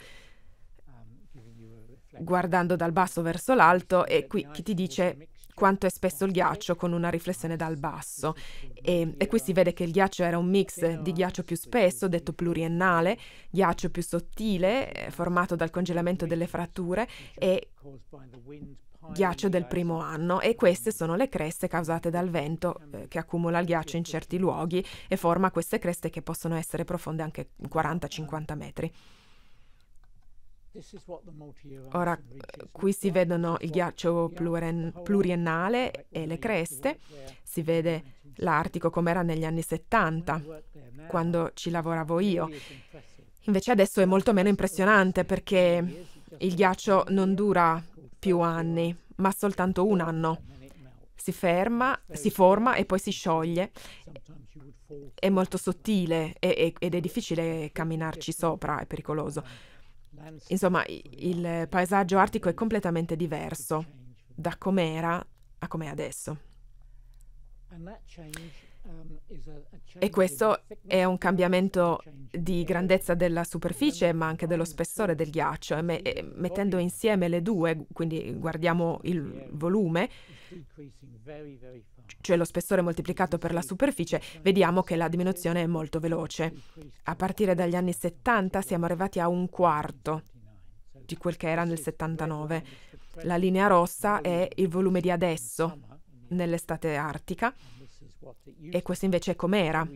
guardando dal basso verso l'alto e qui chi ti dice quanto è spesso il ghiaccio con una riflessione dal basso. E, e, qui si vede che il ghiaccio era un mix di ghiaccio più spesso, detto pluriennale, ghiaccio più sottile, eh, formato dal congelamento delle fratture e ghiaccio del primo anno e queste sono le creste causate dal vento eh, che accumula il ghiaccio in certi luoghi e forma queste creste che possono essere profonde anche 40-50 metri. Ora eh, qui si vedono il ghiaccio pluriennale e le creste, si vede l'Artico come era negli anni 70, quando ci lavoravo io. Invece adesso è molto meno impressionante perché il ghiaccio non dura più anni, ma soltanto un anno. Si ferma, si forma e poi si scioglie. È molto sottile ed è difficile camminarci sopra, è pericoloso. Insomma, il paesaggio artico è completamente diverso da com'era a com'è adesso. E questo è un cambiamento di grandezza della superficie, ma anche dello spessore del ghiaccio. E mettendo insieme le due, quindi guardiamo il volume, cioè lo spessore moltiplicato per la superficie, vediamo che la diminuzione è molto veloce. A partire dagli anni 70 siamo arrivati a un quarto di quel che era nel 79. La linea rossa è il volume di adesso, nell'estate artica, e questo invece è com'era.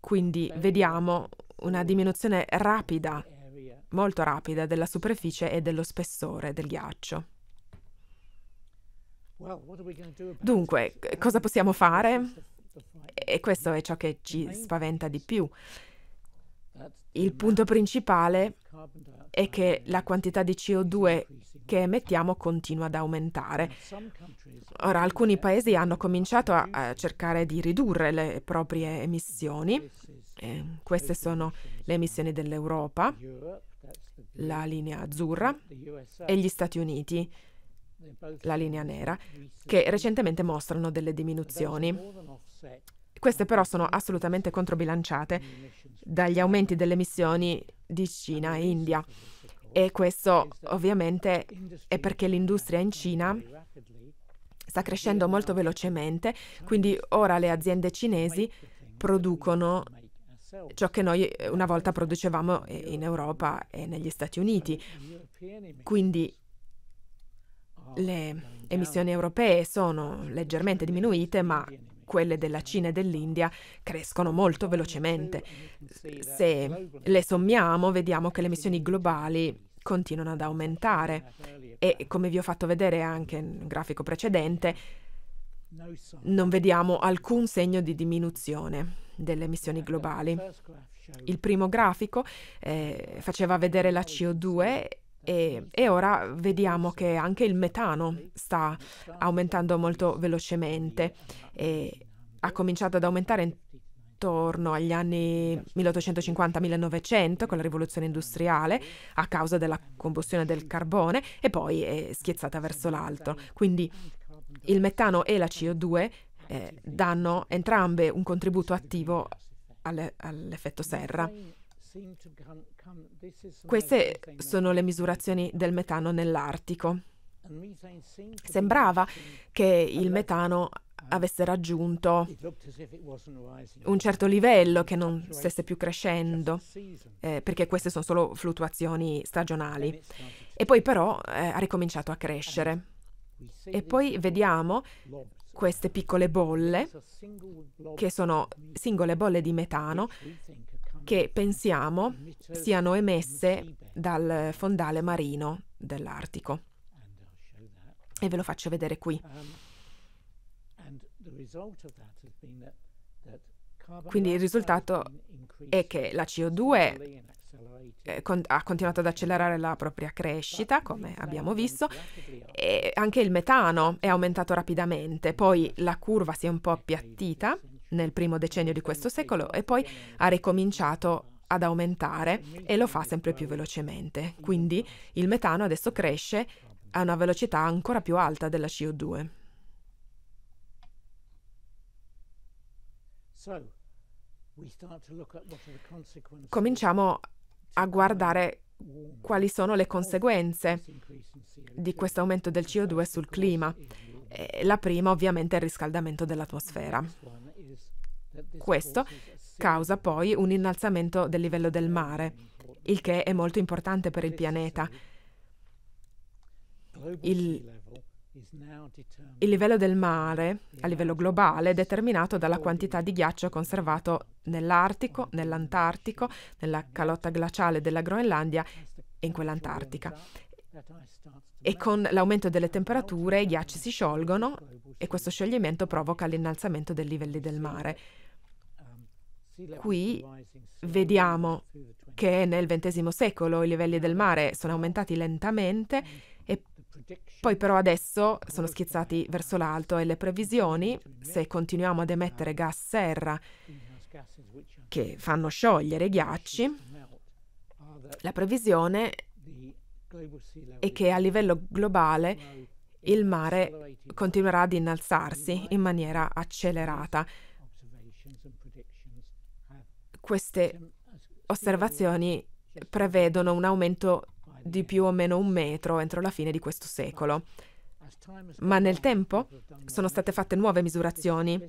Quindi vediamo una diminuzione rapida, molto rapida, della superficie e dello spessore del ghiaccio. Dunque, cosa possiamo fare? E questo è ciò che ci spaventa di più. Il punto principale è che la quantità di CO2 che emettiamo continua ad aumentare. Ora, alcuni paesi hanno cominciato a, a cercare di ridurre le proprie emissioni. Eh, queste sono le emissioni dell'Europa, la linea azzurra e gli Stati Uniti la linea nera, che recentemente mostrano delle diminuzioni. Queste però sono assolutamente controbilanciate dagli aumenti delle emissioni di Cina e India. E questo ovviamente è perché l'industria in Cina sta crescendo molto velocemente, quindi ora le aziende cinesi producono ciò che noi eh, una volta producevamo eh, in Europa e negli Stati Uniti. Quindi le emissioni europee sono leggermente diminuite, ma quelle della Cina e dell'India crescono molto velocemente. Se le sommiamo, vediamo che le emissioni globali continuano ad aumentare e come vi ho fatto vedere anche nel grafico precedente, non vediamo alcun segno di diminuzione delle emissioni globali. Il primo grafico eh, faceva vedere la CO2 e, e, ora vediamo che anche il metano sta aumentando molto velocemente e ha cominciato ad aumentare intorno agli anni 1850-1900 con la rivoluzione industriale a causa della combustione del carbone e poi è schiezzata verso l'alto. Quindi il metano e la CO2 eh, danno entrambe un contributo attivo all'effetto serra. Queste sono le misurazioni del metano nell'Artico. Sembrava che il metano uh, avesse raggiunto un certo livello che non stesse più crescendo, eh, perché queste sono solo fluttuazioni stagionali. E poi però eh, ha ricominciato a crescere. E poi vediamo queste piccole bolle, che sono singole bolle di metano, che pensiamo siano emesse dal fondale marino dell'Artico. E ve lo faccio vedere qui. Quindi il risultato è che la eh, CO2 ha continuato ad accelerare la propria crescita, come abbiamo visto, e anche il metano è aumentato rapidamente, poi la curva si è un po' appiattita nel primo decennio di questo secolo e poi ha ricominciato ad aumentare e lo fa sempre più velocemente. Quindi il metano adesso cresce a una velocità ancora più alta della CO2. Cominciamo a guardare quali sono le conseguenze di questo aumento del CO2 sul clima. La prima ovviamente è il riscaldamento dell'atmosfera. Questo causa poi un innalzamento del livello del mare, il che è molto importante per il pianeta. Il, il livello del mare a livello globale è determinato dalla quantità di ghiaccio conservato nell'Artico, nell'Antartico, nella calotta glaciale della Groenlandia e in quell'Antartica. E con l'aumento delle temperature i ghiacci si sciolgono e questo scioglimento provoca l'innalzamento dei livelli del mare. Qui vediamo che nel XX secolo i livelli del mare sono aumentati lentamente e poi però adesso sono schizzati verso l'alto e le previsioni, se continuiamo ad emettere gas serra che fanno sciogliere i ghiacci, la previsione è che a livello globale il mare continuerà ad innalzarsi in maniera accelerata. Queste osservazioni prevedono un aumento di più o meno un metro entro la fine di questo secolo. Ma nel tempo sono state fatte nuove misurazioni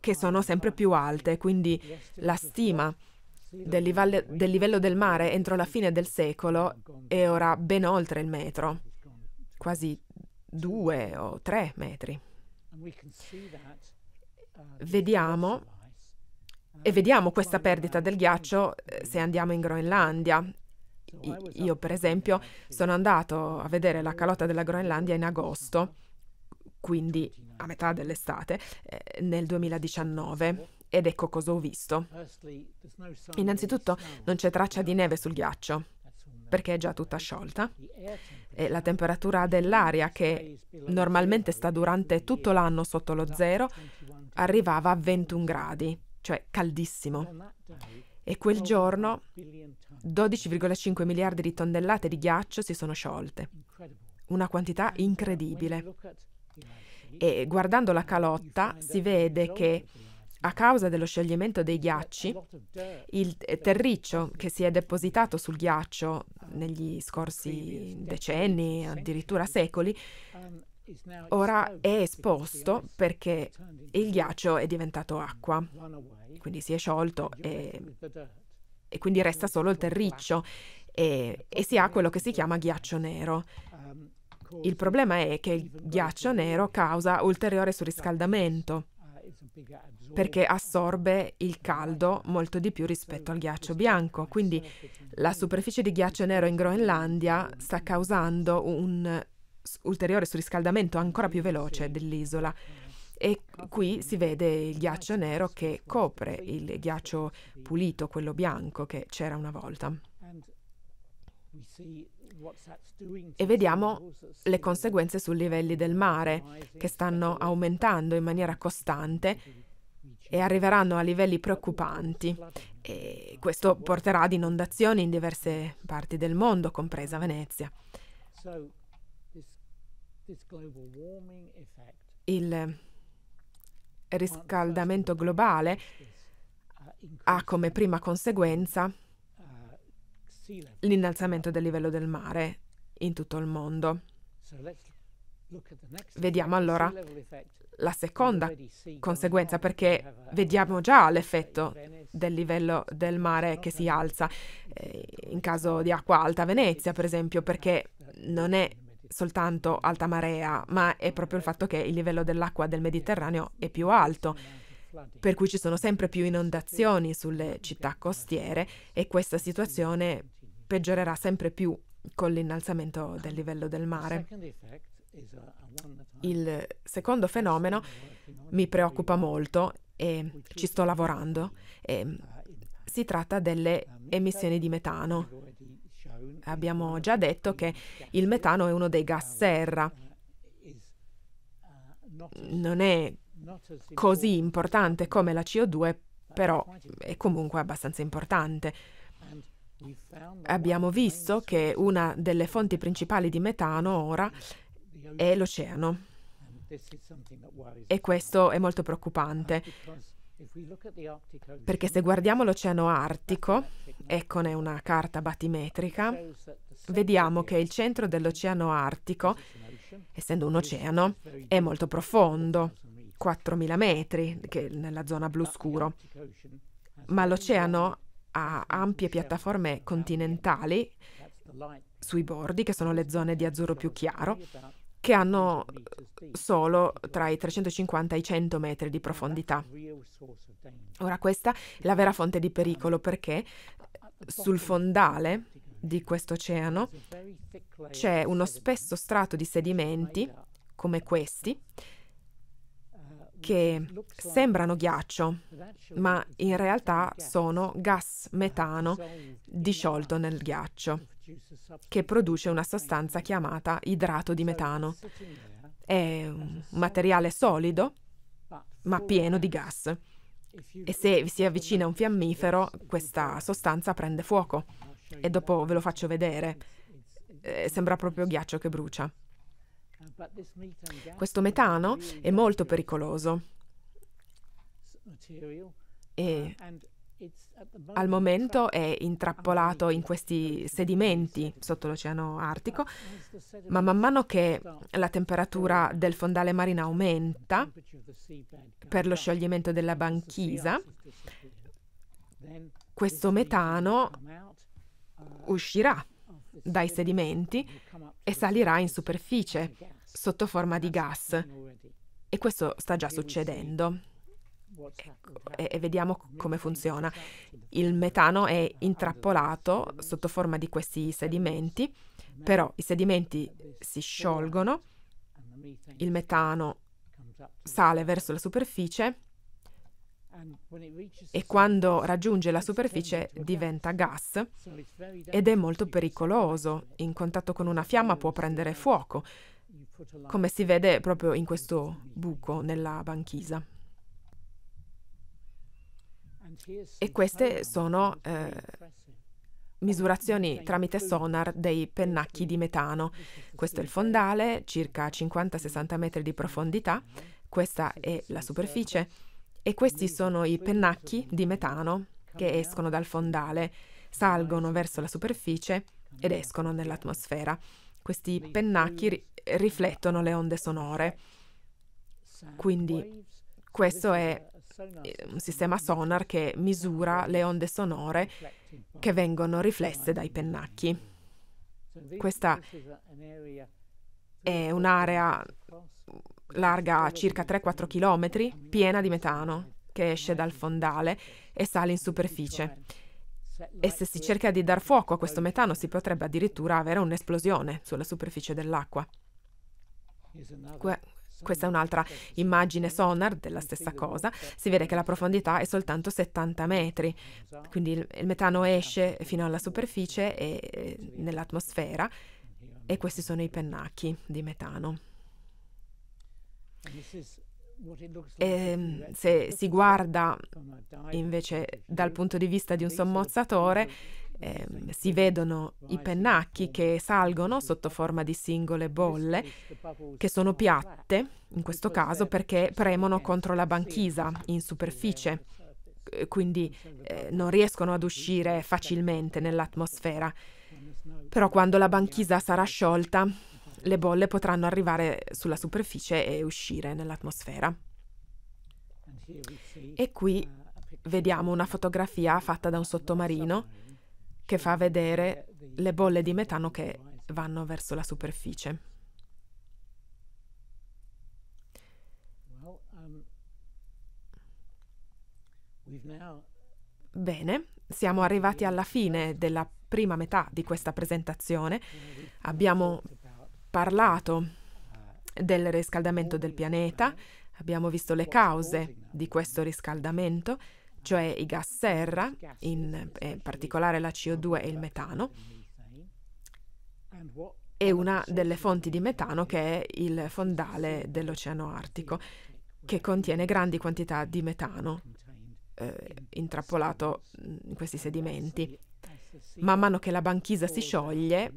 che sono sempre più alte, quindi la stima del, livello del, livello del mare entro la fine del secolo è ora ben oltre il metro, quasi due o tre metri. Uh, Vediamo e vediamo questa perdita del ghiaccio eh, se andiamo in Groenlandia. Io, per esempio, sono andato a vedere la calotta della Groenlandia in agosto, quindi a metà dell'estate, eh, nel 2019 ed ecco cosa ho visto. Innanzitutto non c'è traccia di neve sul ghiaccio, perché è già tutta sciolta, e la temperatura dell'aria, che normalmente sta durante tutto l'anno sotto lo zero, arrivava a 21 gradi cioè caldissimo. Eh, e quel giorno 12,5 miliardi di tonnellate di ghiaccio si sono sciolte. Una quantità incredibile. E guardando la calotta si vede che a causa dello scioglimento dei ghiacci, il terriccio che si è depositato sul ghiaccio negli scorsi decenni, addirittura secoli, um, ora è esposto perché il ghiaccio è diventato acqua, quindi si è sciolto e, e quindi resta solo il terriccio e, e si ha quello che si chiama ghiaccio nero. Il problema è che il ghiaccio nero causa ulteriore surriscaldamento perché assorbe il caldo molto di più rispetto al ghiaccio bianco. Quindi la superficie di ghiaccio nero in Groenlandia sta causando un ulteriore surriscaldamento ancora più veloce dell'isola. E qui si vede il ghiaccio nero che copre il ghiaccio pulito, quello bianco che c'era una volta. E vediamo le conseguenze sui livelli del mare che stanno aumentando in maniera costante e arriveranno a livelli preoccupanti. E questo porterà ad inondazioni in diverse parti del mondo, compresa Venezia. Il riscaldamento globale ah, ha come prima conseguenza ah, l'innalzamento del livello del mare in tutto il mondo. Vediamo allora la seconda conseguenza perché vediamo già l'effetto del livello del mare che si alza eh, in caso di acqua alta a Venezia, per esempio, perché non è soltanto alta marea, ma è proprio il fatto che il livello dell'acqua del Mediterraneo è più alto, per cui ci sono sempre più inondazioni sulle città costiere e questa situazione peggiorerà sempre più con l'innalzamento del livello del mare. Il secondo fenomeno mi preoccupa molto e ci sto lavorando. Ehm, si tratta delle emissioni di metano. Abbiamo già detto che il metano è uno dei gas serra. Non è così importante come la CO2, però è comunque abbastanza importante. Abbiamo visto che una delle fonti principali di metano ora è l'oceano. E questo è molto preoccupante perché se guardiamo l'Oceano Artico, eccone una carta batimetrica, vediamo che il centro dell'Oceano Artico, essendo un oceano, è molto profondo, 4.000 metri, che nella zona blu scuro. Ma l'oceano ha ampie piattaforme continentali sui bordi, che sono le zone di azzurro più chiaro, che hanno solo tra i 350 e i 100 metri di profondità. Ora questa è la vera fonte di pericolo perché sul fondale di questo oceano c'è uno spesso strato di sedimenti come questi che sembrano ghiaccio, ma in realtà sono gas metano disciolto nel ghiaccio che produce una sostanza chiamata idrato di metano. È un materiale solido, ma pieno di gas. E se si avvicina a un fiammifero, questa sostanza prende fuoco. E dopo ve lo faccio vedere. Eh, sembra proprio ghiaccio che brucia. Questo metano è molto pericoloso e al momento è intrappolato in questi sedimenti sotto l'Oceano Artico, ma man mano che la temperatura del fondale marino aumenta per lo scioglimento della banchisa, questo metano uscirà dai sedimenti e salirà in superficie sotto forma di gas. E questo sta già succedendo. Ecco, e, e vediamo come funziona. Il metano è intrappolato sotto forma di questi sedimenti, però i sedimenti si sciolgono, il metano sale verso la superficie e quando raggiunge la superficie diventa gas ed è molto pericoloso. In contatto con una fiamma può prendere fuoco, come si vede proprio in questo buco nella banchisa. E queste sono eh, misurazioni tramite sonar dei pennacchi di metano. Questo è il fondale, circa 50-60 metri di profondità, questa è la superficie e questi sono i pennacchi di metano che escono dal fondale, salgono verso la superficie ed escono nell'atmosfera. Questi pennacchi ri- riflettono le onde sonore. Quindi questo è Ehm, un sistema sonar che misura le onde sonore che vengono riflesse dai pennacchi. Questa è un'area larga circa 3-4 km, piena di metano, che esce dal fondale e sale in superficie. E se si cerca di dar fuoco a questo metano si potrebbe addirittura avere un'esplosione sulla superficie dell'acqua. Questa è un'altra immagine sonar della stessa cosa. Si vede che la profondità è soltanto 70 metri, quindi il metano esce fino alla superficie e nell'atmosfera e questi sono i pennacchi di metano. E ehm, se si guarda invece dal punto di vista di un sommozzatore, eh, si vedono i pennacchi che salgono sotto forma di singole bolle, che sono piatte, in questo caso perché premono contro la banchisa in superficie, quindi eh, non riescono ad uscire facilmente nell'atmosfera. Però quando la banchisa sarà sciolta, le bolle potranno arrivare sulla superficie e uscire nell'atmosfera. E qui vediamo una fotografia fatta da un sottomarino che fa vedere le bolle di metano che vanno verso la superficie. Bene, siamo arrivati alla fine della prima metà di questa presentazione. Abbiamo parlato del riscaldamento del pianeta, abbiamo visto le cause di questo riscaldamento cioè i gas serra, in eh, particolare la CO2 e il metano, e una delle fonti di metano che è il fondale dell'Oceano Artico, che contiene grandi quantità di metano eh, intrappolato in questi sedimenti. Man mano che la banchisa si scioglie,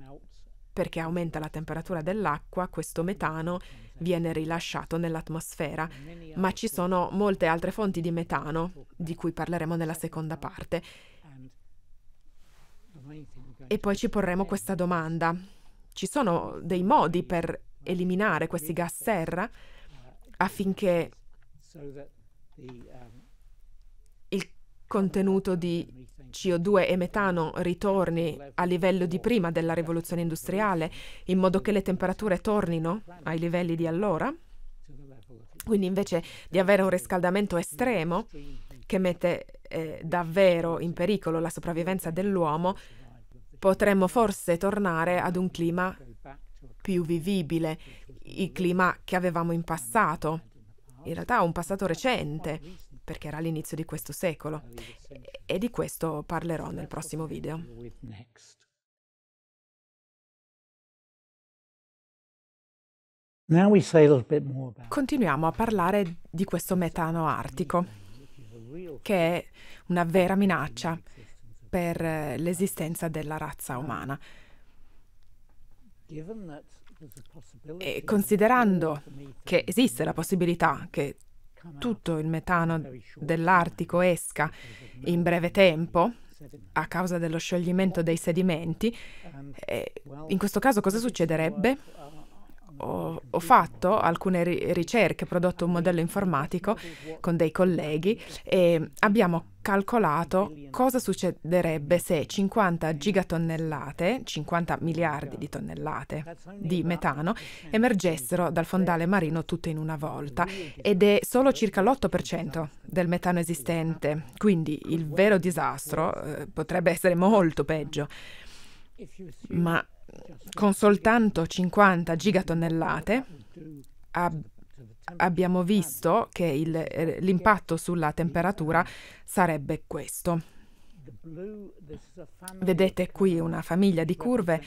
perché aumenta la temperatura dell'acqua, questo metano viene rilasciato nell'atmosfera, ma ci sono molte altre fonti di metano, di cui parleremo nella seconda parte. E poi ci porremo questa domanda. Ci sono dei modi per eliminare questi gas serra affinché contenuto di CO2 e metano ritorni a livello di prima della rivoluzione industriale, in modo che le temperature tornino ai livelli di allora, quindi invece di avere un riscaldamento estremo che mette eh, davvero in pericolo la sopravvivenza dell'uomo, potremmo forse tornare ad un clima più vivibile, il clima che avevamo in passato, in realtà un passato recente perché era l'inizio di questo secolo e di questo parlerò nel prossimo video. Continuiamo a parlare di questo metano artico, che è una vera minaccia per eh, l'esistenza della razza umana. E considerando che esiste la possibilità che tutto il metano dell'Artico esca in breve tempo a causa dello scioglimento dei sedimenti, eh, in questo caso cosa succederebbe? Uh, ho, ho fatto alcune ri- ricerche, prodotto un modello informatico con dei colleghi e abbiamo calcolato cosa succederebbe se 50 gigatonnellate, 50 miliardi di tonnellate di metano, emergessero dal fondale marino tutte in una volta ed è solo circa l'8% del metano esistente, quindi il vero disastro eh, potrebbe essere molto peggio ma con soltanto 50 gigatonnellate ab- abbiamo visto che il, eh, l'impatto sulla temperatura sarebbe questo. Vedete qui una famiglia di curve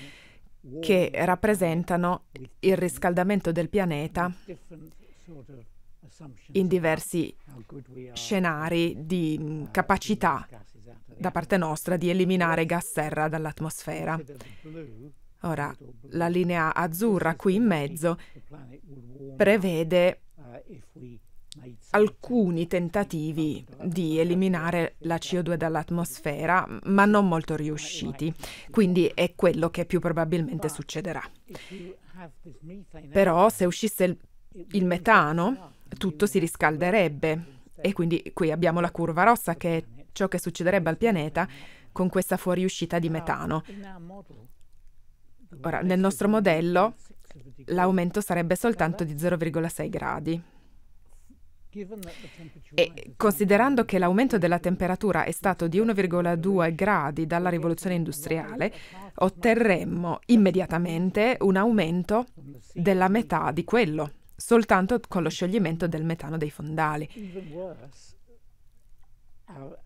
che rappresentano il riscaldamento del pianeta in diversi scenari di mm, capacità da parte nostra di eliminare gas serra dall'atmosfera. Ora, la linea azzurra qui in mezzo prevede alcuni tentativi di eliminare la CO2 dall'atmosfera, ma non molto riusciti. Quindi è quello che più probabilmente succederà. Però se uscisse il, il metano, tutto si riscalderebbe. E quindi qui abbiamo la curva rossa che è ciò che succederebbe al pianeta con questa fuoriuscita di metano. Ora, nel nostro modello l'aumento sarebbe soltanto di 0,6 gradi. E considerando che l'aumento della temperatura è stato di 1,2 gradi dalla rivoluzione industriale, otterremmo immediatamente un aumento della metà di quello, soltanto con lo scioglimento del metano dei fondali.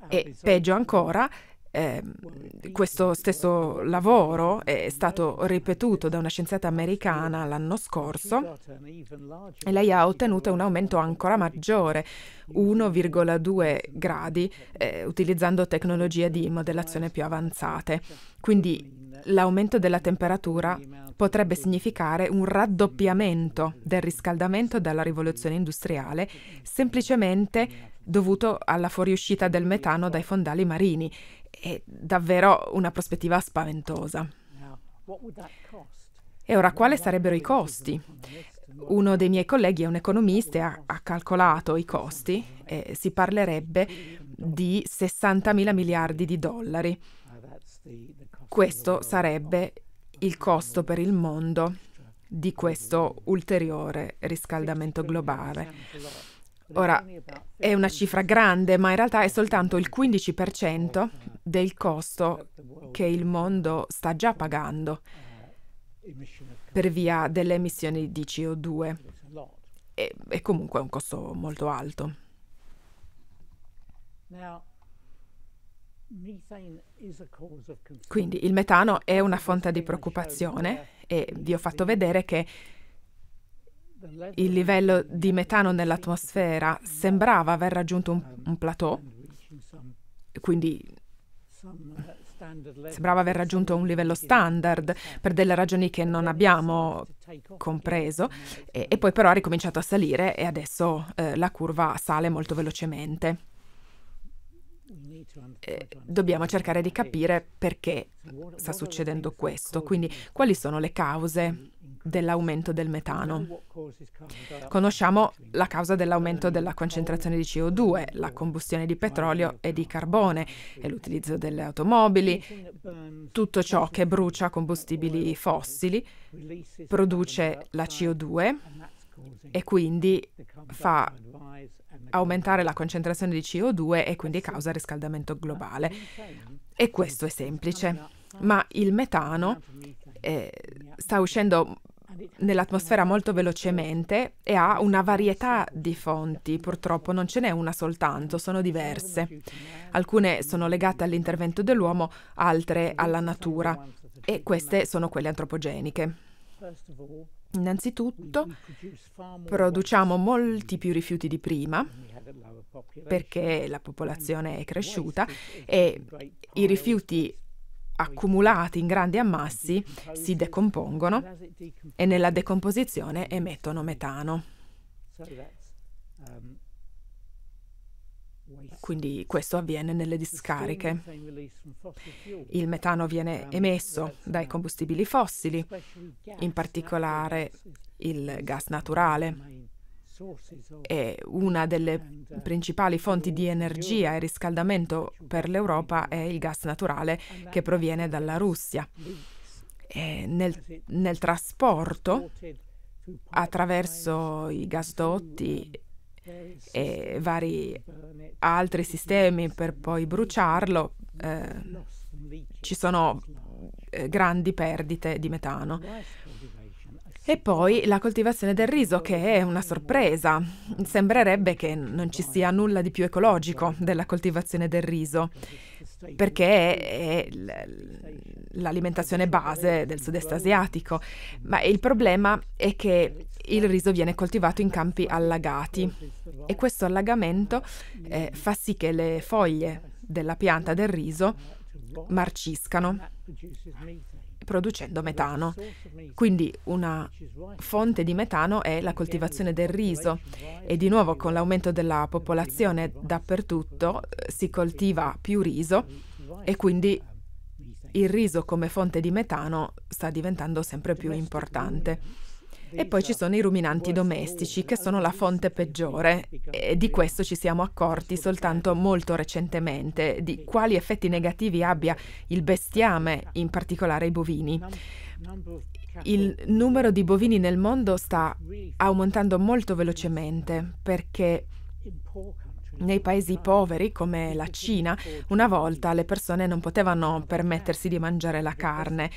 E peggio ancora, eh, questo stesso lavoro è stato ripetuto da una scienziata americana l'anno scorso e lei ha ottenuto un aumento ancora maggiore, 1,2 gradi, eh, utilizzando tecnologie di modellazione più avanzate. Quindi l'aumento della temperatura potrebbe significare un raddoppiamento del riscaldamento dalla rivoluzione industriale, semplicemente dovuto alla fuoriuscita del metano dai fondali marini. È davvero una prospettiva spaventosa. E ora quali sarebbero i costi? Uno dei miei colleghi è un economista e ha, ha calcolato i costi e si parlerebbe di 60 mila miliardi di dollari. Questo sarebbe il costo per il mondo di questo ulteriore riscaldamento globale. Ora, è una cifra grande, ma in realtà è soltanto il 15% del costo che il mondo sta già pagando per via delle emissioni di CO2. E, e comunque è un costo molto alto. Now, quindi il metano è una fonte di preoccupazione e vi ho fatto vedere che il livello di metano nell'atmosfera sembrava aver raggiunto un, un plateau, quindi sembrava aver raggiunto un livello standard per delle ragioni che non abbiamo compreso e, e poi però ha ricominciato a salire e adesso eh, la curva sale molto velocemente. Eh, dobbiamo cercare di capire perché sta succedendo questo, quindi quali sono le cause dell'aumento del metano. Conosciamo la causa dell'aumento della concentrazione di CO2, la combustione di petrolio e di carbone, e l'utilizzo delle automobili, tutto ciò che brucia combustibili fossili produce la CO2 e quindi fa aumentare la concentrazione di CO2 e quindi eh causa riscaldamento globale. E questo è semplice. Ah, ma il metano ah, eh, sta uscendo ah, diciamo nell'atmosfera molto velocemente e ha una varietà di fonti, purtroppo non ce n'è una soltanto, sono diverse. Alcune sono legate all'intervento dell'uomo, altre alla natura e queste sono quelle antropogeniche. Innanzitutto produciamo molti più rifiuti di prima perché la popolazione è cresciuta e i rifiuti accumulati in grandi ammassi si decompongono e nella decomposizione emettono metano. Quindi questo avviene nelle discariche. Il metano viene emesso dai combustibili fossili, in particolare il gas naturale. È una delle principali fonti di energia e riscaldamento per l'Europa è il gas naturale che proviene dalla Russia. Nel, nel trasporto attraverso i gasdotti e vari altri sistemi per poi bruciarlo, eh, ci sono eh, grandi perdite di metano. E poi la coltivazione del riso, che è una sorpresa. Sembrerebbe che non ci sia nulla di più ecologico della coltivazione del riso, perché è l'alimentazione base del sud-est asiatico. Ma il problema è che il riso viene coltivato in campi allagati e questo allagamento eh, fa sì che le foglie della pianta del riso marciscano producendo metano. Quindi una fonte di metano è la coltivazione del riso e di nuovo con l'aumento della popolazione dappertutto eh, si coltiva più riso e quindi il riso come fonte di metano sta diventando sempre più importante. E poi ci sono i ruminanti domestici, che sono la fonte peggiore, e di questo ci siamo accorti soltanto molto recentemente, di quali effetti negativi abbia il bestiame, in particolare i bovini. Il numero di bovini nel mondo sta aumentando molto velocemente perché nei paesi poveri come la Cina, una volta le persone non potevano permettersi di mangiare la carne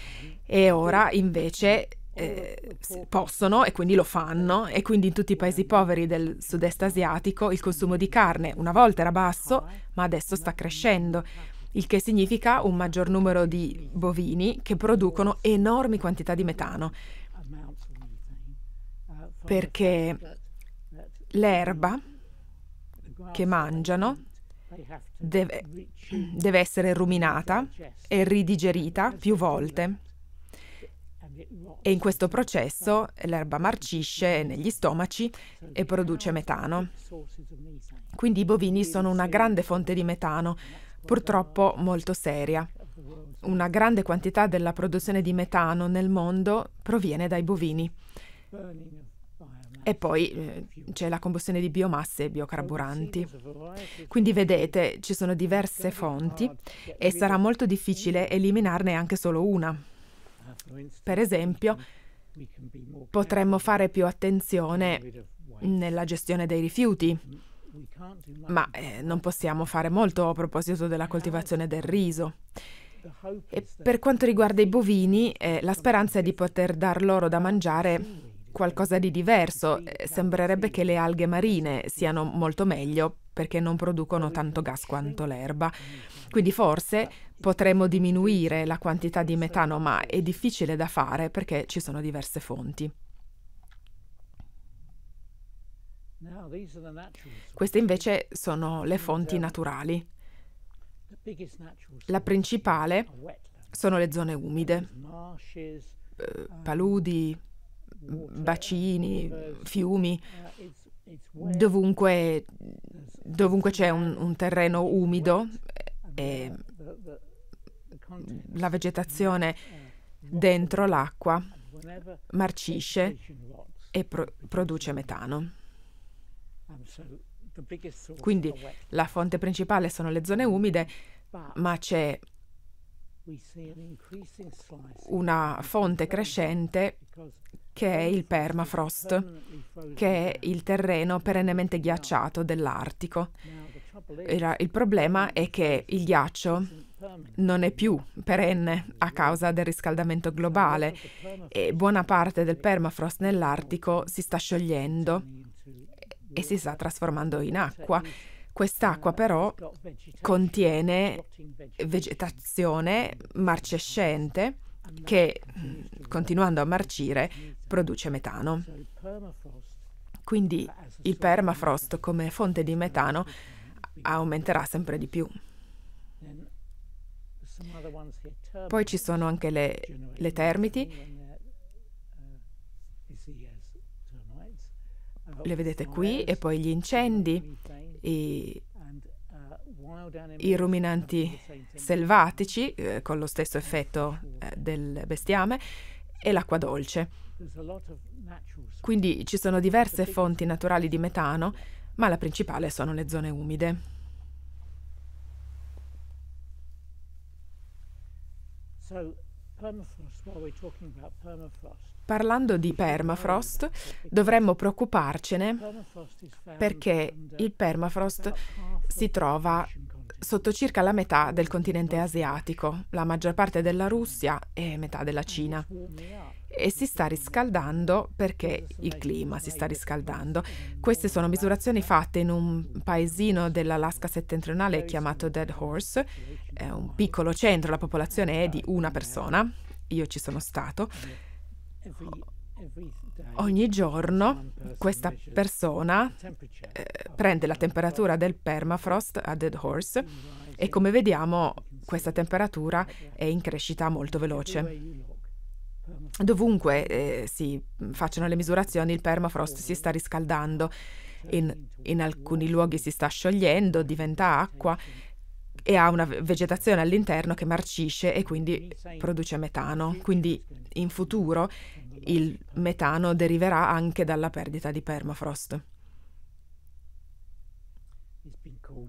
e ora invece eh, possono e quindi lo fanno e quindi in tutti i paesi poveri del sud-est asiatico il consumo di carne una volta era basso ah, eh. ma adesso sta crescendo il che significa un maggior numero di bovini che producono enormi quantità di metano perché l'erba che mangiano deve, deve essere ruminata e ridigerita più volte e in questo processo l'erba marcisce negli stomaci e produce metano. Quindi i bovini sono una grande fonte di metano, purtroppo molto seria. Una grande quantità della produzione di metano nel mondo proviene dai bovini. E poi eh, c'è la combustione di biomasse e biocarburanti. Quindi vedete, ci sono diverse fonti e sarà molto difficile eliminarne anche solo una. Per esempio, potremmo fare più attenzione nella gestione dei rifiuti, ma eh, non possiamo fare molto a proposito della coltivazione del riso. E per quanto riguarda i bovini, eh, la speranza è di poter dar loro da mangiare qualcosa di diverso. Eh, sembrerebbe che le alghe marine siano molto meglio perché non producono tanto gas quanto l'erba. Quindi forse Potremmo diminuire la quantità di metano, ma è difficile da fare perché ci sono diverse fonti. Queste invece sono le fonti naturali. La principale sono le zone umide, eh, uh, paludi, bacini, fiumi, uh, dovunque, dovunque c'è un, un, terreno umido. Eh, e la vegetazione dentro l'acqua marcisce e pro- produce metano. Quindi la fonte principale sono le zone umide, ma c'è una fonte crescente che è il permafrost, che è il terreno perennemente ghiacciato dell'Artico. Il problema è che il ghiaccio non è più perenne a causa del riscaldamento globale e buona parte del permafrost nell'Artico si sta sciogliendo e si sta trasformando in acqua. Quest'acqua però contiene vegetazione marcescente che, continuando a marcire, produce metano. Quindi il permafrost come fonte di metano aumenterà sempre di più. Poi ci sono anche le, le termiti. Le vedete qui e poi gli incendi, i, i ruminanti selvatici eh, con lo stesso effetto eh, del bestiame e l'acqua dolce. Quindi ci sono diverse fonti naturali di metano, ma la principale sono le zone umide. Parlando di permafrost, dovremmo preoccuparcene perché il permafrost si trova sotto circa la metà del continente asiatico, la maggior parte della Russia e metà della Cina. E si sta riscaldando perché il clima si sta riscaldando. Queste sono misurazioni fatte in un paesino dell'Alaska settentrionale chiamato Dead Horse, è un piccolo centro, la popolazione è di una persona, io ci sono stato ogni giorno questa persona eh, prende la temperatura del permafrost a Dead Horse e come vediamo questa temperatura è in crescita molto veloce. Dovunque eh, si facciano le misurazioni il permafrost si sta riscaldando, in, in alcuni luoghi si sta sciogliendo, diventa acqua e ha una vegetazione all'interno che marcisce e quindi produce metano. Quindi in futuro il metano deriverà anche dalla perdita di permafrost.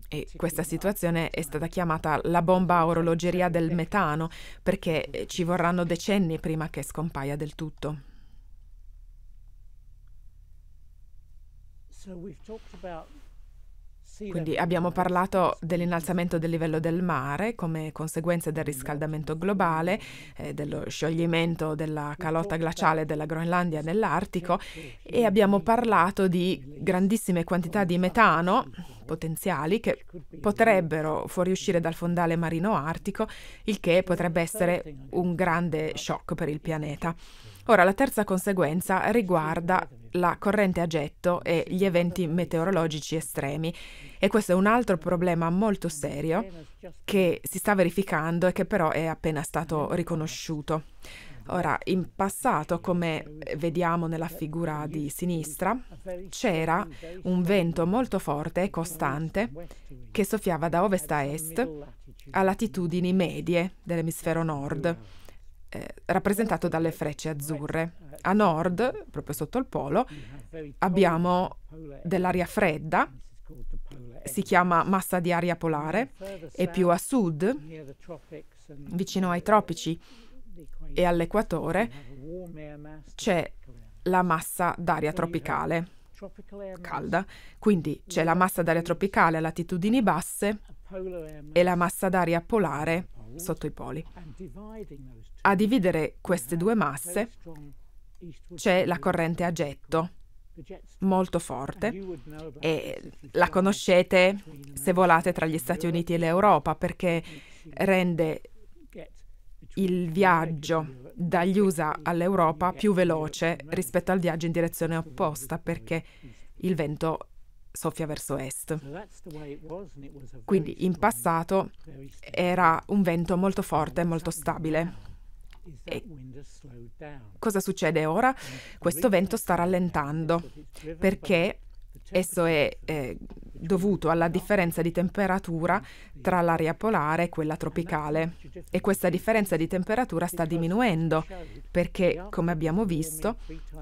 E questa situazione è stata chiamata la bomba orologeria del metano perché eh, ci vorranno decenni prima che scompaia del tutto. So we've talked about quindi abbiamo parlato dell'innalzamento del livello del mare come conseguenza del riscaldamento globale, eh, dello scioglimento della calotta glaciale della Groenlandia nell'Artico e abbiamo parlato di grandissime quantità di metano potenziali che potrebbero fuoriuscire dal fondale marino artico, il che potrebbe essere un grande shock per il pianeta. Ora, la terza conseguenza riguarda la corrente a getto e gli eventi meteorologici estremi e questo è un altro problema molto serio che si sta verificando e che però è appena stato riconosciuto. Ora, in passato, come vediamo nella figura di sinistra, c'era un vento molto forte e costante che soffiava da ovest a est a latitudini medie dell'emisfero nord eh, rappresentato dalle frecce azzurre. A nord, proprio sotto il polo, abbiamo dell'aria fredda, si chiama massa di aria polare, e più a sud, vicino ai tropici e all'equatore, c'è la massa d'aria tropicale calda. Quindi c'è la massa d'aria tropicale a latitudini basse e la massa d'aria polare sotto i poli. A dividere queste due masse c'è la corrente a getto, molto forte, e la conoscete se volate tra gli Stati Uniti e l'Europa perché rende il viaggio dagli USA all'Europa più veloce rispetto al viaggio in direzione opposta perché il vento soffia verso est. Quindi in passato era un vento molto forte, molto stabile. E cosa succede ora? Questo vento sta rallentando perché Certo. Esso è eh, dovuto alla differenza di temperatura tra l'area polare e quella tropicale e questa differenza di temperatura sta diminuendo perché, come abbiamo visto,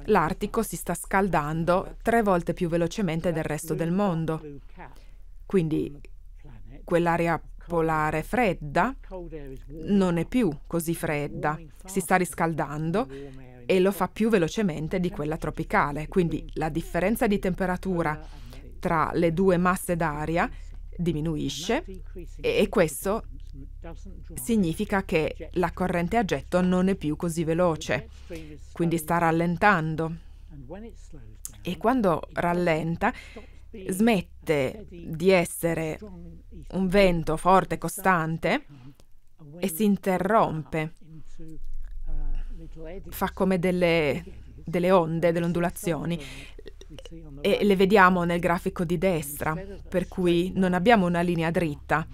l'Artico si sta scaldando tre volte più velocemente del resto del mondo. Quindi quell'area polare fredda non è più così fredda, si sta riscaldando e lo fa più velocemente di quella tropicale, quindi la differenza di temperatura tra le due masse d'aria diminuisce e questo significa che la corrente a getto non è più così veloce, quindi sta rallentando. E quando rallenta smette di essere un vento forte, costante e si interrompe fa come delle, delle onde, delle ondulazioni e le vediamo nel grafico di destra, per cui non abbiamo una linea dritta,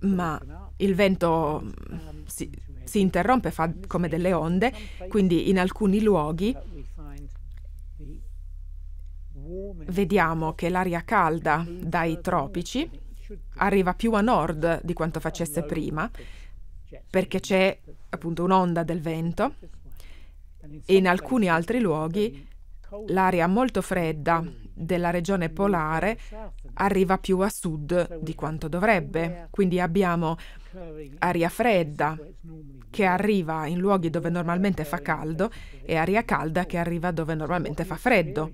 ma il vento mm, si, si interrompe, fa come delle onde, quindi in alcuni luoghi vediamo che l'aria calda dai tropici arriva più a nord di quanto facesse prima, perché c'è appunto un'onda del vento e in alcuni altri luoghi l'aria molto fredda della regione polare arriva più a sud di quanto dovrebbe. Quindi abbiamo aria fredda che arriva in luoghi dove normalmente fa caldo e aria calda che arriva dove normalmente fa freddo.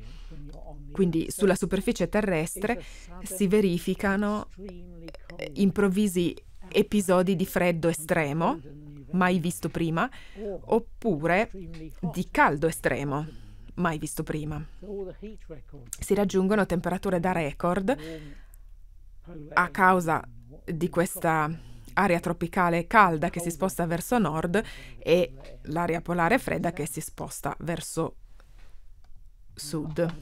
Quindi sulla superficie terrestre si verificano eh, improvvisi episodi di freddo estremo mai visto prima, oppure di caldo estremo, mai visto prima. Si raggiungono temperature da record a causa di questa area tropicale calda che si sposta verso nord e l'area polare fredda che si sposta verso sud.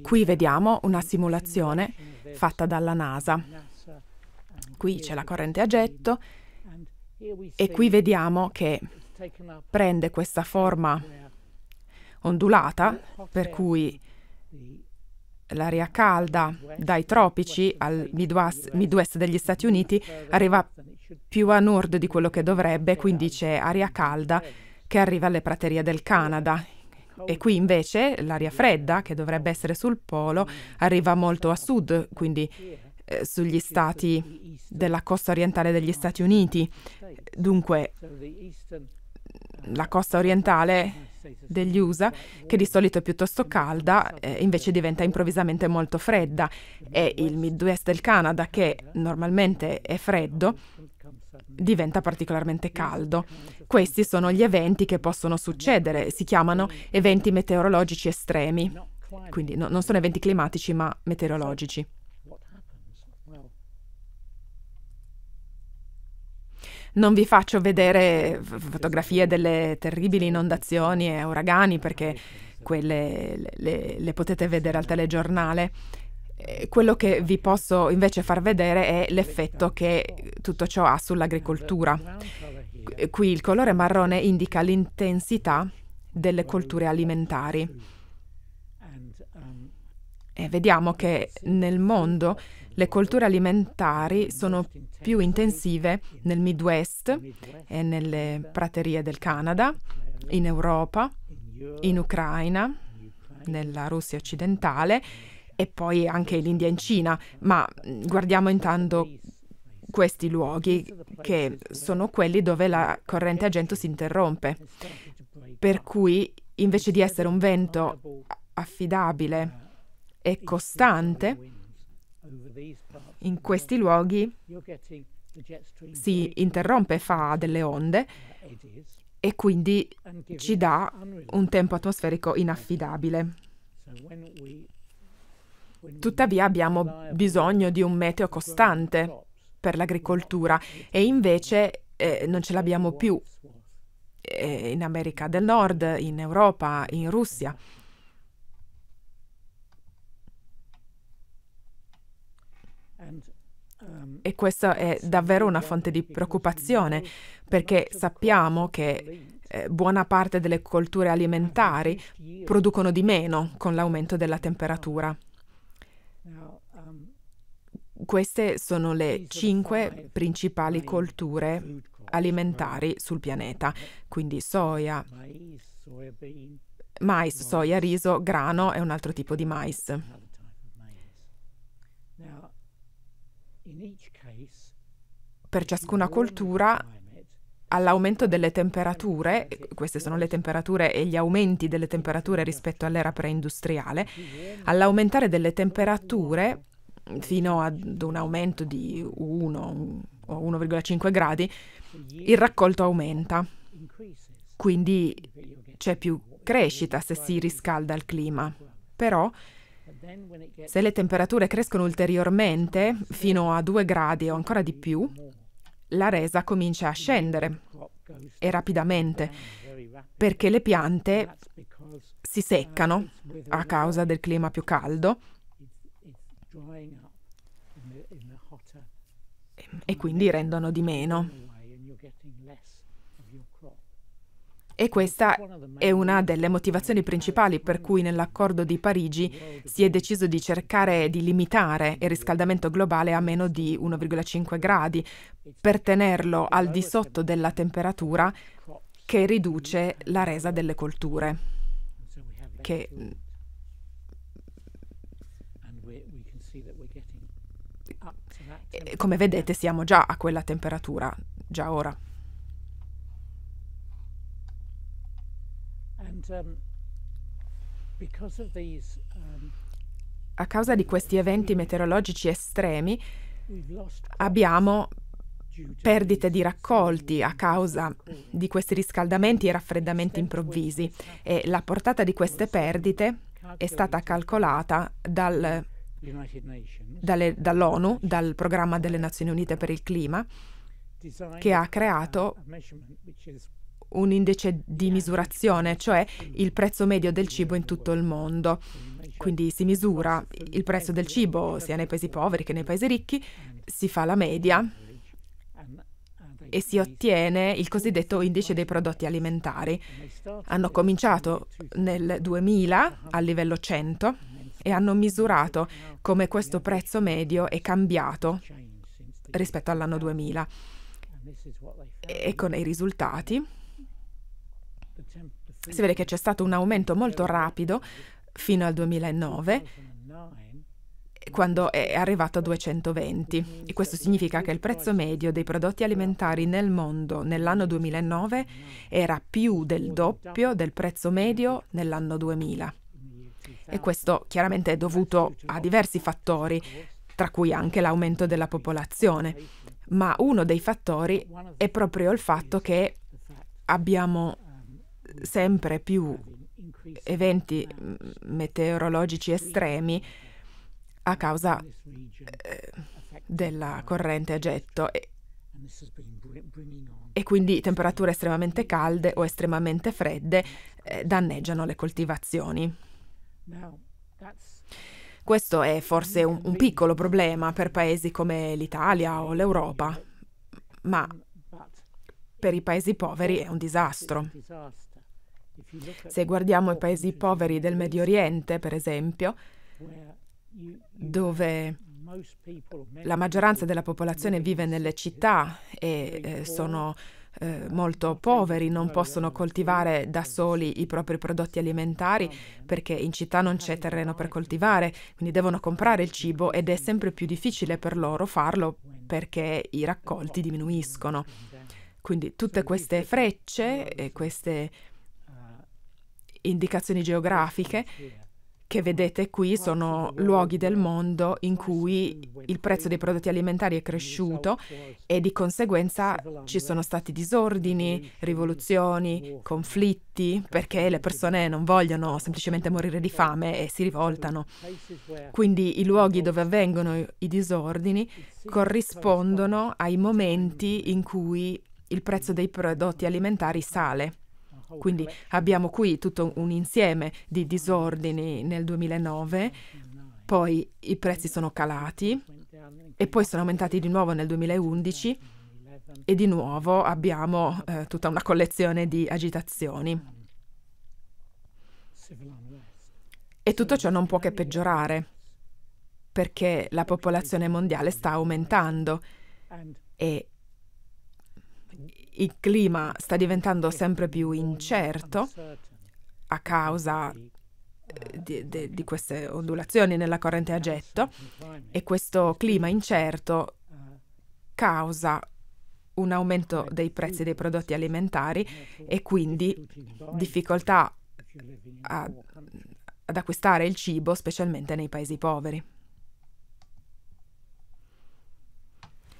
Qui vediamo una simulazione fatta dalla NASA. Qui c'è la corrente a getto, e qui vediamo che prende questa forma ondulata, per cui l'aria calda dai tropici al Midwest, Midwest, degli Stati Uniti arriva più a nord di quello che dovrebbe, quindi c'è aria calda che arriva alle praterie del Canada. E qui invece l'aria fredda, che dovrebbe essere sul polo, arriva molto a sud, quindi eh, sugli stati della costa orientale degli Stati Uniti. Dunque, la costa orientale degli USA, che di solito è piuttosto calda, eh, invece diventa improvvisamente molto fredda, e il Midwest del Canada, che normalmente è freddo, diventa particolarmente caldo. Questi sono gli eventi che possono succedere, si chiamano eventi meteorologici estremi, quindi no, non sono eventi climatici ma meteorologici. Non vi faccio vedere fotografie delle terribili inondazioni e uragani perché quelle le, le, le potete vedere al telegiornale. Eh, quello che vi posso invece far vedere è l'effetto che tutto ciò ha sull'agricoltura. Qui il colore marrone indica l'intensità delle colture alimentari. E vediamo che nel mondo le colture alimentari sono più intensive nel Midwest e nelle praterie del Canada, in Europa, in Ucraina, nella Russia occidentale e poi anche in India e in Cina, ma guardiamo intanto questi luoghi che sono quelli dove la corrente a gento si interrompe. Per cui invece di essere un vento affidabile e costante, in questi luoghi si interrompe, fa delle onde e quindi ci dà un tempo atmosferico inaffidabile. Tuttavia abbiamo bisogno di un meteo costante per l'agricoltura e invece eh, non ce l'abbiamo più eh, in America del Nord, in Europa, in Russia. E questa è davvero una fonte di preoccupazione, perché sappiamo che eh, buona parte delle colture alimentari producono di meno con l'aumento della temperatura. Queste sono le cinque principali colture alimentari sul pianeta, quindi soia, mais, soia, riso, grano e un altro tipo di mais. Per ciascuna coltura all'aumento delle temperature, queste sono le temperature e gli aumenti delle temperature rispetto all'era preindustriale, all'aumentare delle temperature fino ad un aumento di 1 o 1,5 gradi, il raccolto aumenta. Quindi c'è più crescita se si riscalda il clima. Però se le temperature crescono ulteriormente, fino a 2 gradi o ancora di più, la resa comincia a scendere e rapidamente, perché le piante si seccano a causa del clima più caldo e quindi rendono di meno. E questa è una delle motivazioni principali per cui nell'accordo di Parigi si è deciso di cercare di limitare il riscaldamento globale a meno di 1,5 gradi per tenerlo al di sotto della temperatura che riduce la resa delle colture, che mm, eh, come vedete siamo già a quella temperatura, già ora. Um, um, a causa di questi eventi meteorologici estremi abbiamo perdite di raccolti a causa di questi riscaldamenti e raffreddamenti improvvisi e la portata di queste perdite è stata calcolata dal, dalle, dall'ONU, dal programma delle Nazioni Unite per il clima, che ha creato un indice di misurazione, cioè il prezzo medio del cibo in tutto il mondo. Quindi si misura il prezzo del cibo sia nei paesi poveri che nei paesi ricchi, si fa la media e si ottiene il cosiddetto indice dei prodotti alimentari. Hanno cominciato nel 2000 a livello 100 e hanno misurato come questo prezzo medio è cambiato rispetto all'anno 2000 Ecco con i risultati si vede che c'è stato un aumento molto rapido fino al 2009 quando è arrivato a 220 e questo significa che il prezzo medio dei prodotti alimentari nel mondo nell'anno 2009 era più del doppio del prezzo medio nell'anno 2000 e questo chiaramente è dovuto a diversi fattori tra cui anche l'aumento della popolazione ma uno dei fattori è proprio il fatto che abbiamo sempre più eventi mm, meteorologici estremi a causa eh, della corrente a getto e, e, quindi temperature estremamente calde o estremamente fredde eh, danneggiano le coltivazioni. Questo è forse un, un piccolo problema per paesi come l'Italia o l'Europa, ma per i paesi poveri è un disastro. Se guardiamo i paesi poveri del Medio Oriente, per esempio, dove la maggioranza della popolazione vive nelle città e eh, sono eh, molto poveri, non possono coltivare da soli i propri prodotti alimentari perché in città non c'è terreno per coltivare, quindi devono comprare il cibo ed è sempre più difficile per loro farlo perché i raccolti diminuiscono. Quindi tutte queste frecce e queste indicazioni geografiche che vedete qui sono luoghi del mondo in cui il prezzo dei prodotti alimentari è cresciuto e di conseguenza ci sono stati disordini, rivoluzioni, conflitti, perché le persone non vogliono semplicemente morire di fame e si rivoltano. Quindi i luoghi dove avvengono i disordini corrispondono ai momenti in cui il prezzo dei prodotti alimentari sale. Quindi eh. abbiamo qui tutto un insieme di disordini nel 2009, poi i prezzi sono calati e poi sono aumentati di nuovo nel 2011 e di nuovo abbiamo eh, tutta una collezione di agitazioni. E tutto ciò non può che peggiorare perché la popolazione mondiale sta aumentando e il clima sta diventando sempre più incerto a causa eh, di, di, di, queste ondulazioni nella corrente a getto e questo clima incerto causa un aumento dei prezzi dei prodotti alimentari e quindi difficoltà a, ad acquistare il cibo, specialmente nei paesi poveri.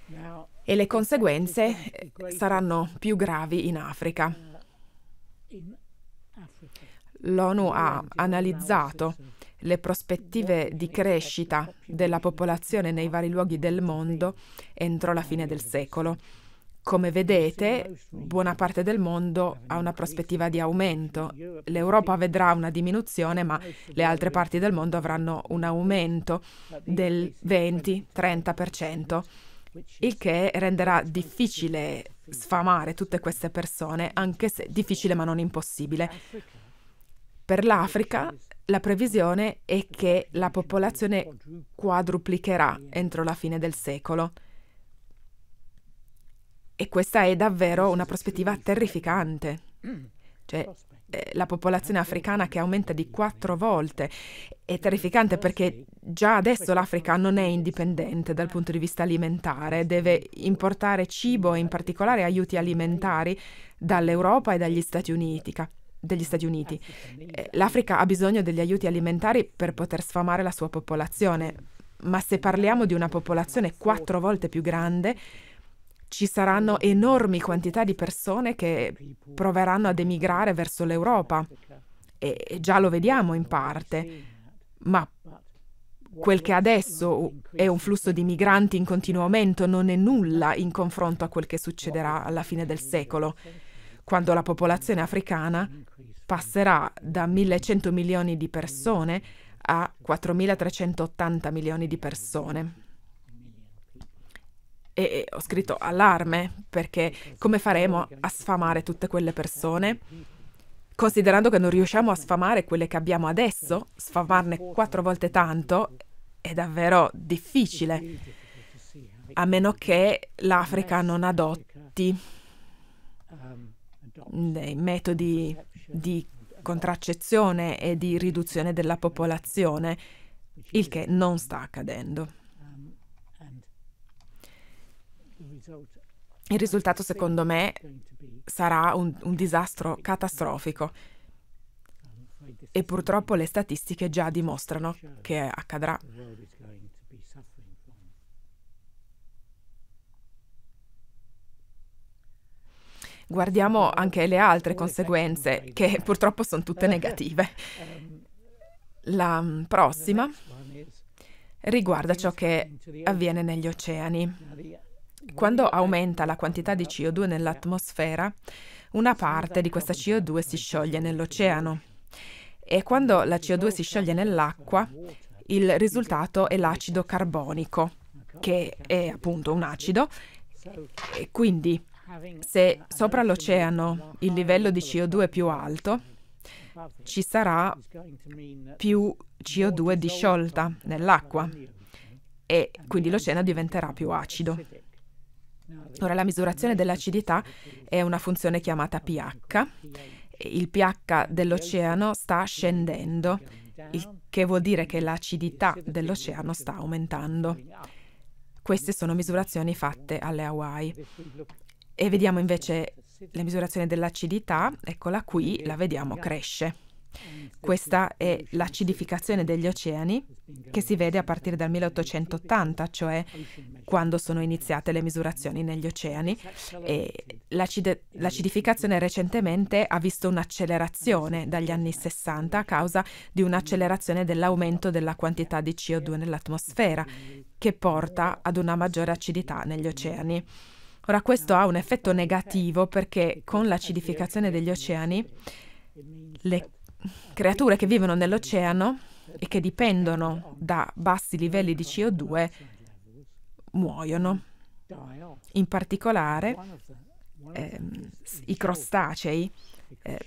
Now, e le conseguenze eh, saranno più gravi in Africa. L'ONU ha analizzato le prospettive di crescita della popolazione nei vari luoghi del mondo entro la fine del secolo. Come vedete, buona parte del mondo ha una prospettiva di aumento. L'Europa vedrà una diminuzione, ma le altre parti del mondo avranno un aumento del 20-30% il che renderà difficile sfamare tutte queste persone, anche se difficile ma non impossibile. Per l'Africa la previsione è che la popolazione quadruplicherà entro la fine del secolo. E questa è davvero una prospettiva terrificante. Cioè, eh, la popolazione africana che aumenta di quattro volte. È terrificante ah, perché già adesso l'Africa non è indipendente dal punto di vista alimentare, deve importare cibo e in particolare aiuti alimentari dall'Europa e dagli Stati Uniti degli Stati Uniti. Ah, eh, L'Africa ha bisogno degli aiuti alimentari per poter sfamare la sua popolazione, ma se parliamo di una popolazione quattro volte più grande, ci saranno enormi quantità di persone che proveranno ad emigrare verso l'Europa e già lo vediamo in parte, ma quel che adesso è un flusso di migranti in continuo aumento non è nulla in confronto a quel che succederà alla fine del secolo, quando la popolazione africana passerà da 1100 milioni di persone a 4.380 milioni di persone e ho scritto allarme perché come faremo a sfamare tutte quelle persone? Considerando che non riusciamo a sfamare quelle che abbiamo adesso, sfamarne quattro volte tanto è davvero difficile, a meno che l'Africa non adotti dei metodi di contraccezione e di riduzione della popolazione, il che non sta accadendo. Il risultato, secondo me, sarà un, un disastro catastrofico. E purtroppo le statistiche già dimostrano che accadrà. guardiamo anche le altre conseguenze, che purtroppo sono tutte negative. La mm, prossima riguarda ciò che avviene negli oceani. Quando aumenta la quantità di CO2 nell'atmosfera, una parte di questa CO2 si scioglie nell'oceano e quando la CO2 si scioglie nell'acqua, il risultato è l'acido carbonico, che è appunto un acido. E quindi se sopra l'oceano il livello di CO2 è più alto, ci sarà più CO2 disciolta nell'acqua e quindi l'oceano diventerà più acido. Ora la misurazione dell'acidità è una funzione chiamata pH. Il pH dell'oceano sta scendendo, il che vuol dire che l'acidità dell'oceano sta aumentando. Queste sono misurazioni fatte alle Hawaii. E vediamo invece la misurazione dell'acidità, eccola qui, la vediamo cresce. Questa è l'acidificazione degli oceani che si vede a partire dal 1880, cioè quando sono iniziate le misurazioni negli oceani. L'acide- l'acidificazione recentemente ha visto un'accelerazione dagli anni 60 a causa di un'accelerazione dell'aumento della quantità di CO2 nell'atmosfera, che porta ad una maggiore acidità negli oceani. Ora questo ha un effetto negativo perché con l'acidificazione degli oceani le creature che vivono nell'oceano e che dipendono da bassi livelli di CO2 muoiono. In particolare ehm, i crostacei, eh,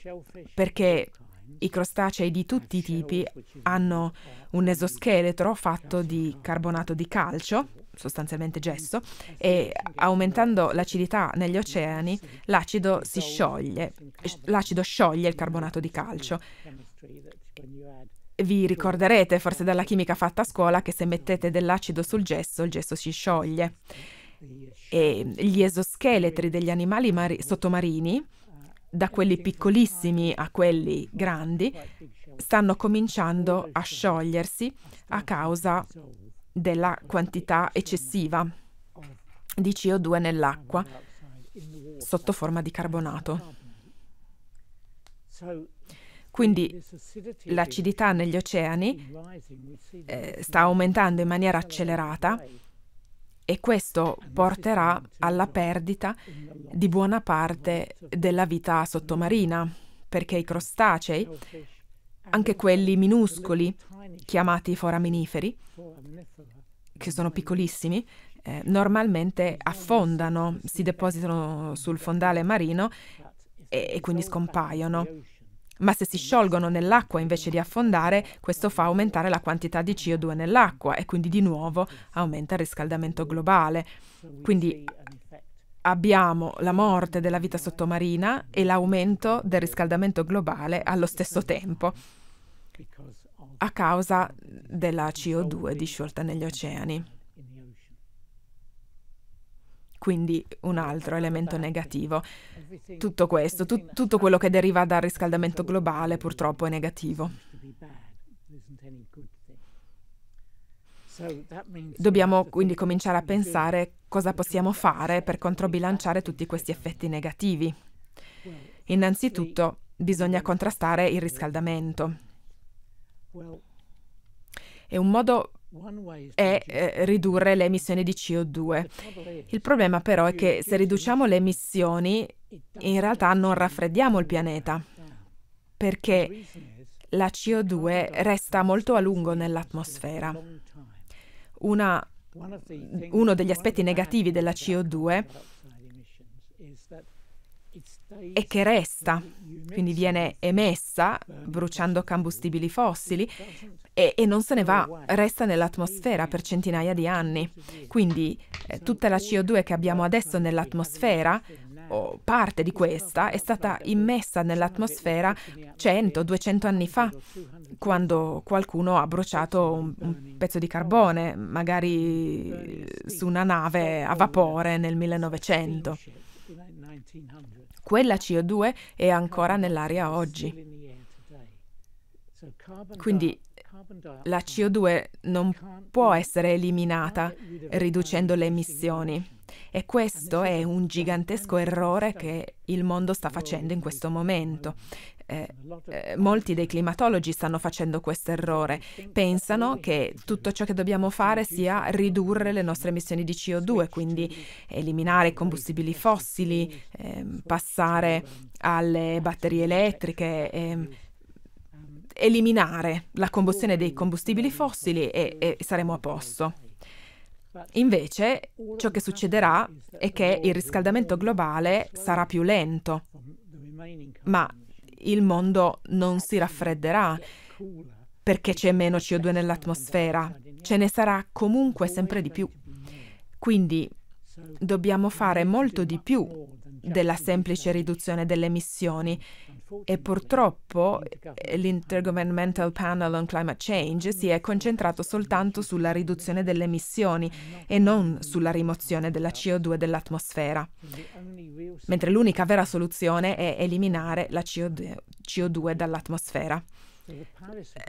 perché i crostacei di tutti i tipi hanno un esoscheletro fatto di carbonato di calcio sostanzialmente gesso, mm. eh e aumentando l'acidità negli oceani l'acido si scioglie, l'acido scioglie il carbonato di calcio. Vi ricorderete forse dalla chimica fatta a scuola che se mettete dell'acido sul gesso, il gesso si scioglie. E gli esoscheletri degli animali mari- sottomarini, ah, da quelli piccolissimi a quelli grandi, stanno cominciando a sciogliersi ah, a causa della quantità eccessiva di CO2 nell'acqua sotto forma di carbonato. Quindi l'acidità negli oceani eh, sta aumentando in maniera accelerata e questo porterà alla perdita di buona parte della vita sottomarina, perché i crostacei, anche quelli minuscoli, chiamati foraminiferi, che sono piccolissimi, eh, normalmente affondano, si depositano sul fondale marino e, e quindi scompaiono. Ma se si sciolgono nell'acqua invece di affondare, questo fa aumentare la quantità di CO2 nell'acqua e quindi di nuovo aumenta il riscaldamento globale. Quindi abbiamo la morte della vita sottomarina e l'aumento del riscaldamento globale allo stesso tempo a causa della CO2 disciolta negli oceani. Quindi un altro elemento negativo. Tutto questo, tu, tutto quello che deriva dal riscaldamento globale purtroppo è negativo. Dobbiamo quindi cominciare a pensare cosa possiamo fare per controbilanciare tutti questi effetti negativi. Innanzitutto bisogna contrastare il riscaldamento. E un modo è eh, ridurre le emissioni di CO2. Il problema però è che se riduciamo le emissioni, in realtà non raffreddiamo il pianeta, perché la CO2 resta molto a lungo nell'atmosfera. Una, uno degli aspetti negativi della CO2 e che resta, quindi viene emessa bruciando combustibili fossili e, e non se ne va, resta nell'atmosfera per centinaia di anni. Quindi eh, tutta la CO2 che abbiamo adesso nell'atmosfera o parte di questa è stata immessa nell'atmosfera 100-200 anni fa, quando qualcuno ha bruciato un, un, pezzo di carbone, magari su una nave a vapore nel 1900 quella CO2 è ancora nell'aria oggi. Quindi la CO2 non può essere eliminata riducendo le emissioni e questo è un gigantesco errore che il mondo sta facendo in questo momento. Eh, eh, molti dei climatologi stanno facendo questo errore. Pensano che tutto ciò che dobbiamo fare sia ridurre le nostre emissioni di CO2, quindi eliminare i combustibili fossili, eh, passare alle batterie elettriche. Ehm, eliminare la combustione dei combustibili fossili e, e saremo a posto. Invece, ciò che succederà è che il riscaldamento globale sarà più lento, ma il mondo non si raffredderà perché c'è meno CO2 nell'atmosfera, ce ne sarà comunque sempre di più. Quindi dobbiamo fare molto di più della semplice riduzione delle emissioni e purtroppo eh, l'Intergovernmental Panel on Climate Change si è concentrato soltanto sulla riduzione delle emissioni e non sulla rimozione della CO2 dell'atmosfera, mentre l'unica vera soluzione è eliminare la CO2, dall'atmosfera.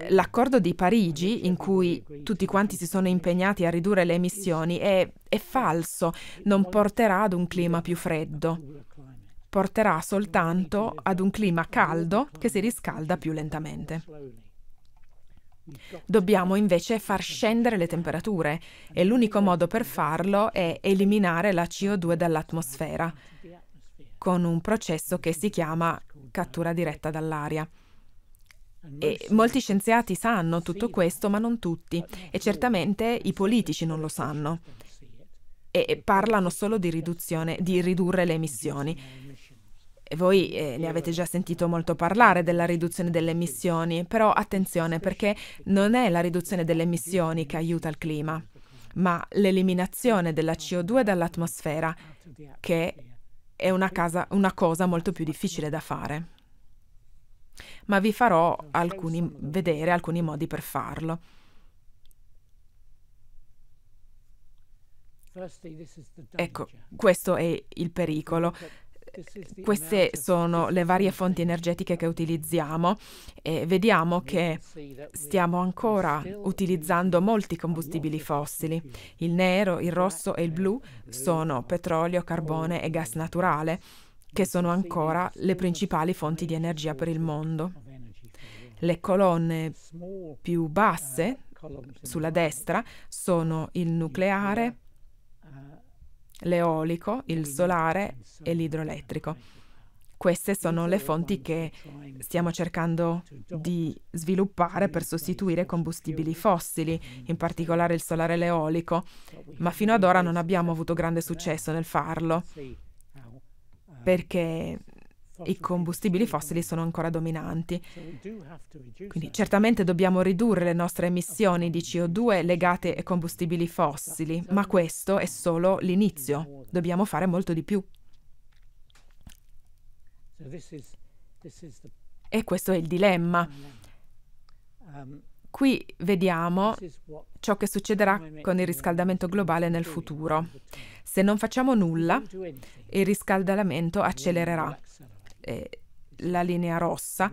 L'accordo di Parigi, in cui tutti quanti si sono impegnati a ridurre le emissioni, è, è falso, non porterà ad un clima più freddo porterà soltanto ad un clima caldo che si riscalda più lentamente. Dobbiamo invece far scendere le temperature e l'unico modo per farlo è eliminare la CO2 dall'atmosfera con un processo che si chiama cattura diretta dall'aria. E molti scienziati sanno tutto questo, ma non tutti, e certamente i politici non lo sanno e parlano solo di, di ridurre le emissioni. E voi eh, ne avete già sentito molto parlare della riduzione delle emissioni, però attenzione perché non è la riduzione delle emissioni che aiuta il clima, ma l'eliminazione della CO2 dall'atmosfera, che è una, casa, una cosa molto più difficile da fare. Ma vi farò alcuni, vedere alcuni modi per farlo. Ecco, questo è il pericolo. Queste sono le varie fonti energetiche che utilizziamo e vediamo che stiamo ancora utilizzando molti combustibili fossili. Il nero, il cioè, rosso e il blu eh, eh, sono petrolio, carbone e gas naturale, che sono ancora le principali fonti di energia per il mondo. Le colonne più uh, basse sulla destra sono il nucleare, l'eolico, il solare e l'idroelettrico. Queste sono le fonti che stiamo cercando di sviluppare per sostituire combustibili fossili, in particolare il solare e l'eolico, ma fino ad ora non abbiamo avuto eh, grande eh, successo nel farlo ah, perché i combustibili fossili sono ancora dominanti. Quindi certamente dobbiamo ridurre le nostre emissioni di CO2 legate ai combustibili fossili, ma questo è solo l'inizio. Dobbiamo fare molto di più. E questo è il dilemma. Um, Qui vediamo ciò che succederà con il riscaldamento globale nel futuro. Se non facciamo nulla, il riscaldamento accelererà la linea rossa,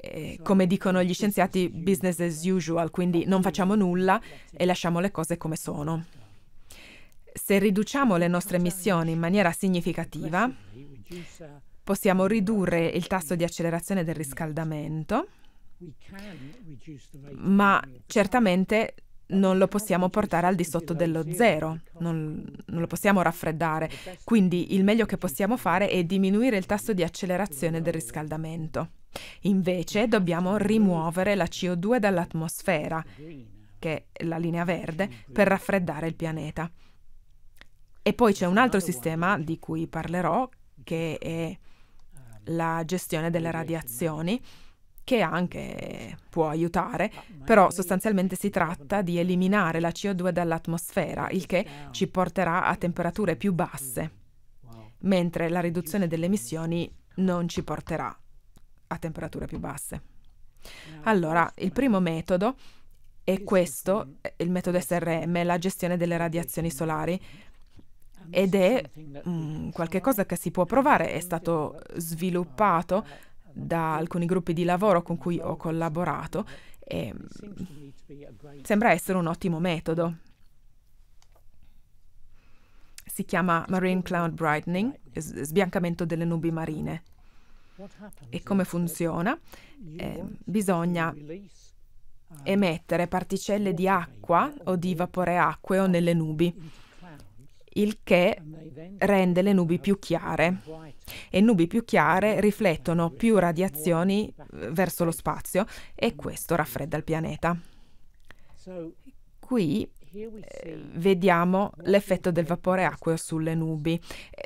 eh, come dicono gli scienziati, business as usual, quindi non facciamo nulla e lasciamo le cose come sono. Se riduciamo le nostre emissioni in maniera significativa, possiamo ridurre il tasso di accelerazione del riscaldamento, ma certamente non lo possiamo portare al di sotto dello zero, non, non, lo possiamo raffreddare. Quindi il meglio che possiamo fare è diminuire il tasso di accelerazione del riscaldamento. Invece dobbiamo rimuovere la CO2 dall'atmosfera, che è la linea verde, per raffreddare il pianeta. E poi c'è un altro sistema di cui parlerò, che è la gestione delle radiazioni che anche può aiutare, però sostanzialmente si tratta di eliminare la CO2 dall'atmosfera, il che ci porterà a temperature più basse, mentre la riduzione delle emissioni non ci porterà a temperature più basse. Allora, il primo metodo è questo, eh, il metodo SRM, la gestione delle radiazioni solari ed è mh, mm, qualcosa che si può provare, è stato uh, sviluppato da alcuni gruppi di lavoro con cui ho collaborato e mm, sembra essere un ottimo metodo. Si chiama Marine Cloud Brightening, sbiancamento delle nubi marine. E come funziona? Eh, bisogna emettere particelle di acqua o di vapore acqueo nelle nubi il che rende le nubi più chiare e nubi più chiare riflettono più radiazioni eh, verso lo spazio e questo raffredda il pianeta. Qui eh, vediamo l'effetto del vapore acqueo sulle nubi.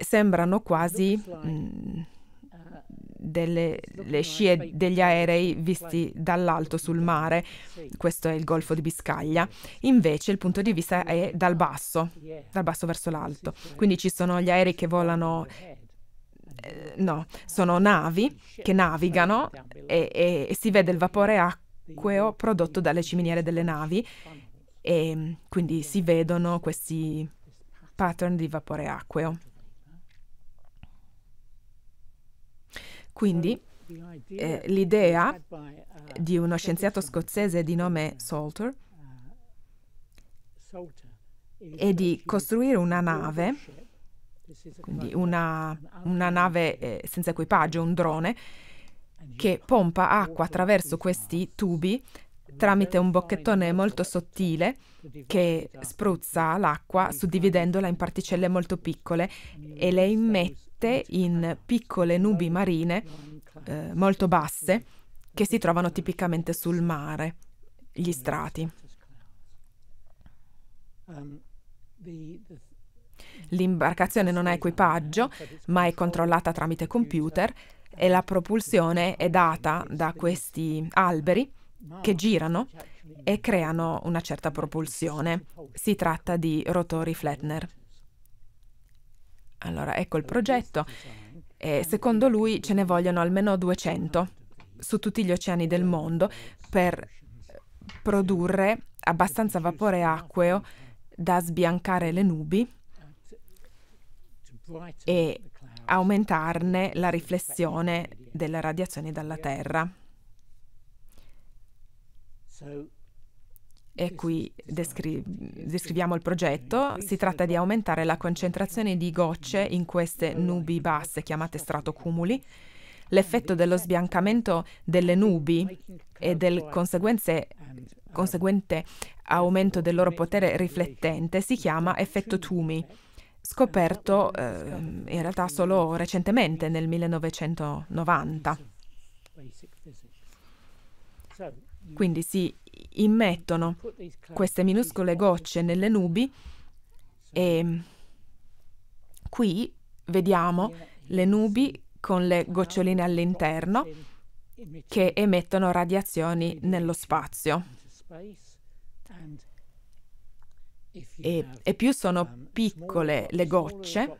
Sembrano quasi mh, mm, delle scie degli aerei visti dall'alto sul mare, questo è il Golfo di Biscaglia, invece il punto di vista è dal basso, dal basso verso l'alto. Quindi ci sono gli aerei che volano eh, no, sono navi che navigano e, e, e, si vede il vapore acqueo prodotto dalle ciminiere delle navi e quindi si vedono questi pattern di vapore acqueo. Quindi eh, l'idea di uno scienziato scozzese di nome Salter è di costruire una nave, quindi una, una nave eh, senza equipaggio, un drone, che pompa acqua attraverso questi tubi tramite un bocchettone molto sottile che spruzza l'acqua suddividendola in particelle molto piccole e le immette ridotte in piccole nubi marine eh, molto basse che si trovano tipicamente sul mare, gli strati. L'imbarcazione non ha equipaggio, ma è controllata tramite computer e la propulsione è data da questi alberi che girano e creano una certa propulsione. Si tratta di rotori Flettner. Allora, ecco il progetto. E eh, secondo lui ce ne vogliono almeno 200 su tutti gli oceani del mondo per produrre abbastanza vapore acqueo da sbiancare le nubi e aumentarne la riflessione delle radiazioni dalla Terra e qui descri- descriviamo il progetto, si tratta di aumentare la concentrazione di gocce mm. in queste nubi basse chiamate stratocumuli. L'effetto dello sbiancamento delle nubi e del uh, conseguente aumento del loro potere riflettente si chiama effetto Tumi, scoperto eh, in realtà solo recentemente, nel 1990. Quindi si immettono queste minuscole gocce nelle nubi e mm, qui vediamo le nubi con le goccioline all'interno che emettono radiazioni nello spazio. E, e, più sono piccole le gocce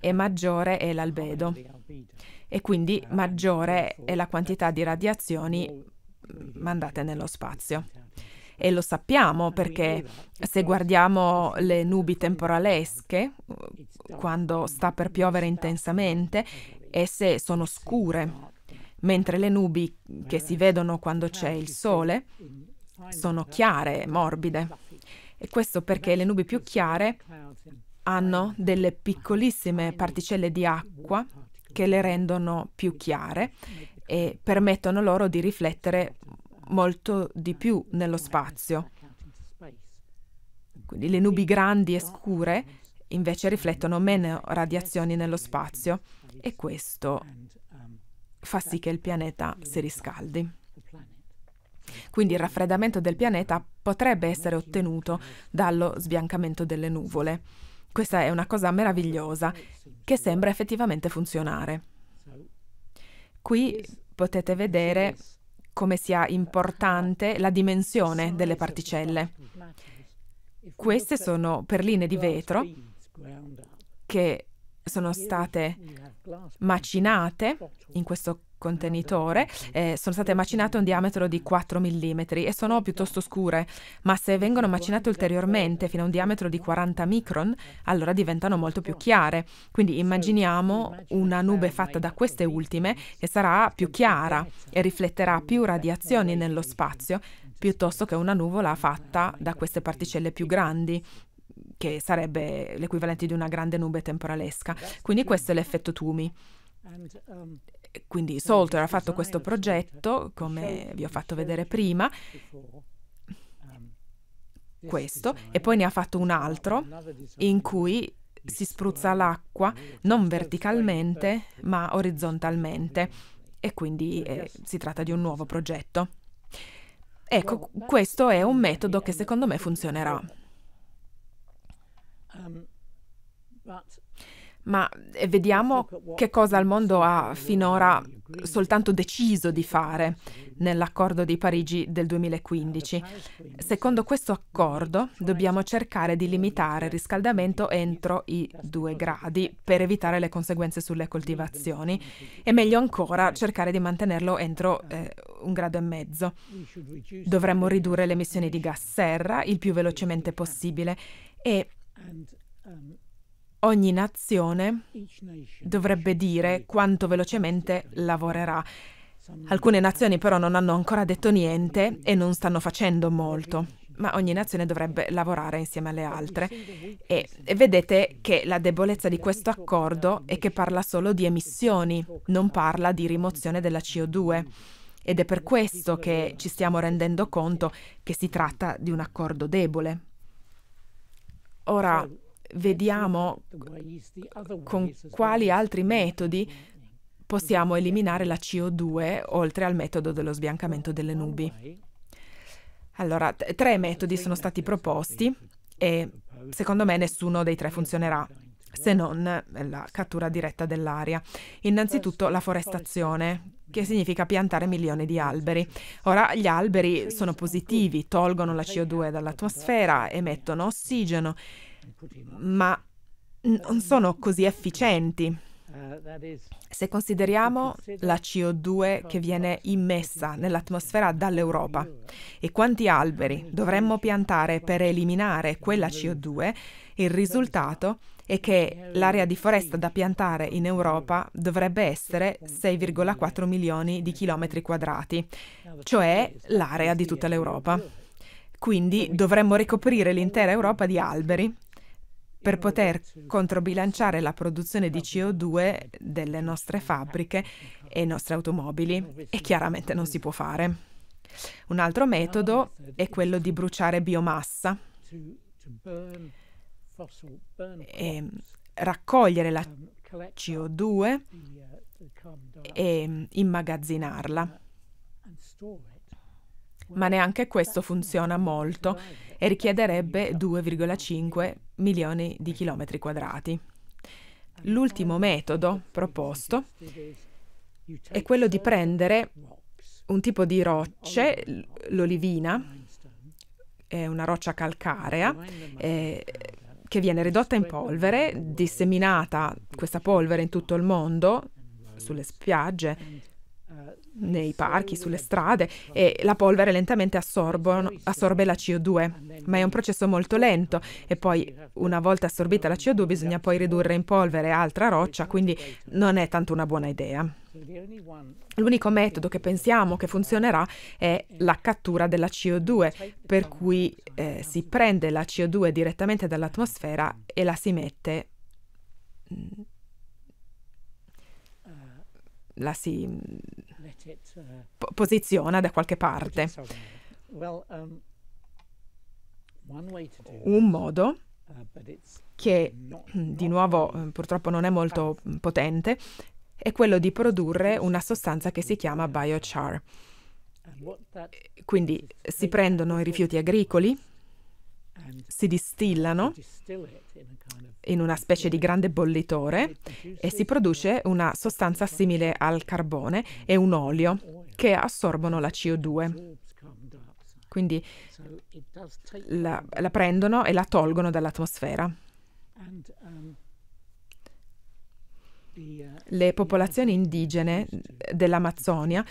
e maggiore è l'albedo e quindi maggiore è la quantità di radiazioni mandate nello spazio. E lo sappiamo perché se guardiamo le nubi temporalesche, uh, quando sta per piovere intensamente, esse sono scure, mentre le nubi che si vedono quando c'è il sole sono chiare, morbide. E questo perché le nubi più chiare hanno delle piccolissime particelle di acqua che le rendono più chiare e permettono loro di riflettere molto di più nello spazio. Quindi le nubi grandi e scure invece riflettono meno radiazioni nello spazio e questo fa sì che il pianeta si riscaldi. Quindi il raffreddamento del pianeta potrebbe essere ottenuto dallo sbiancamento delle nuvole. Questa è una cosa meravigliosa che sembra effettivamente funzionare. Qui potete vedere come sia importante la dimensione delle particelle. Queste sono perline di vetro che sono state macinate, in questo contenitore eh, sono state macinate a un diametro di 4 mm e sono piuttosto scure, ma se vengono macinate ulteriormente fino a un diametro di 40 micron, allora diventano molto più chiare. Quindi immaginiamo una nube fatta da queste ultime che sarà più chiara e rifletterà più radiazioni nello spazio piuttosto che una nuvola fatta da queste particelle più grandi che sarebbe l'equivalente di una grande nube temporalesca. Quindi questo è l'effetto Tumi. Quindi Salter ha fatto questo progetto, come vi ho fatto vedere prima, questo, ehm, e poi ne ha fatto un altro in cui si spruzza l'acqua non verticalmente ma orizzontalmente e quindi eh, si tratta di un nuovo progetto. Ecco, questo è un metodo che secondo me funzionerà ma eh, vediamo che cosa il mondo ha finora soltanto deciso di fare nell'accordo di Parigi del 2015. Secondo questo accordo dobbiamo cercare di limitare il riscaldamento entro i 2 gradi per evitare le conseguenze sulle coltivazioni e meglio ancora cercare di mantenerlo entro eh, un grado e mezzo. Dovremmo ridurre le emissioni di gas serra il più velocemente possibile e ogni nazione dovrebbe dire quanto velocemente lavorerà. Alcune nazioni però non hanno ancora detto niente e non stanno facendo molto, ma ogni nazione dovrebbe lavorare insieme alle altre. E, vedete che la debolezza di questo accordo è che parla solo di emissioni, non parla di rimozione della CO2. Ed è per questo che ci stiamo rendendo conto che si tratta di un accordo debole. Ora, vediamo con quali altri metodi possiamo eliminare la CO2 oltre al metodo dello sbiancamento delle nubi. Allora, t- tre metodi sono stati proposti e secondo me nessuno dei tre funzionerà se non la cattura diretta dell'aria. Innanzitutto la forestazione, che significa piantare milioni di alberi. Ora, gli alberi sono positivi, tolgono la CO2 dall'atmosfera, emettono ossigeno ma non sono così efficienti. Se consideriamo la CO2 che viene immessa nell'atmosfera dall'Europa e quanti alberi dovremmo piantare per eliminare quella CO2, il risultato è che l'area di foresta da piantare in Europa dovrebbe essere 6,4 milioni di chilometri quadrati, cioè l'area di tutta l'Europa. Quindi dovremmo ricoprire l'intera Europa di alberi per poter controbilanciare la produzione di CO2 delle nostre fabbriche e nostre automobili e chiaramente non si può fare. Un altro metodo è quello di bruciare biomassa e raccogliere la CO2 e immagazzinarla. Ma neanche questo funziona molto e richiederebbe 2,5 milioni di chilometri quadrati. L'ultimo metodo proposto è quello di prendere un tipo di rocce, l'olivina, è una roccia calcarea, eh, che viene ridotta in polvere, disseminata questa polvere in tutto il mondo, sulle spiagge, nei parchi, sulle strade e la polvere lentamente assorbono, assorbe la CO2, ma è un processo molto lento e poi una volta assorbita la CO2 bisogna poi ridurre in polvere altra roccia, quindi non è tanto una buona idea. L'unico metodo che pensiamo che funzionerà è la cattura della CO2, per cui eh, si prende la CO2 direttamente dall'atmosfera e la si mette mm, la si mm, uh, posiziona da qualche parte. Um, Un modo uh, che mm, di nuovo mm, purtroppo non è molto potente è quello di produrre una sostanza che si chiama biochar. Eh, quindi si prendono i rifiuti agricoli, si distillano in una specie di grande bollitore e si produce una sostanza simile al carbone e un olio che assorbono la CO2. Quindi la, la prendono e la tolgono dall'atmosfera. Le popolazioni indigene dell'Amazzonia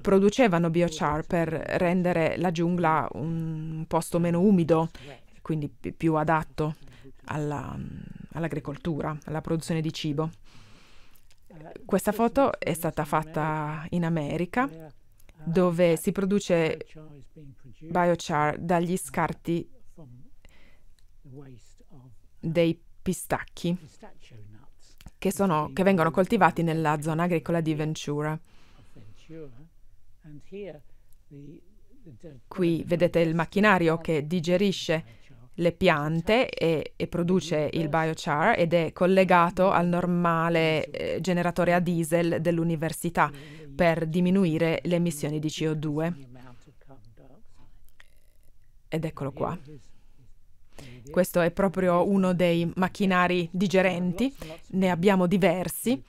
producevano biochar per rendere la giungla un posto meno umido, quindi più adatto alla, mm, all'agricoltura, alla produzione di cibo. Eh, Questa foto è stata fatta in America eh, ah, dove eh, si produce biochar dagli scarti uh, dei pistacchi che, sono, che vengono coltivati nella zona agricola di Ventura. Qui vedete il macchinario che digerisce le piante esatto. e, e, produce il biochar ed è collegato al normale eh, generatore a diesel dell'università per diminuire le emissioni di CO2. Ed eccolo qua. Questo è proprio uno dei macchinari digerenti, ne abbiamo diversi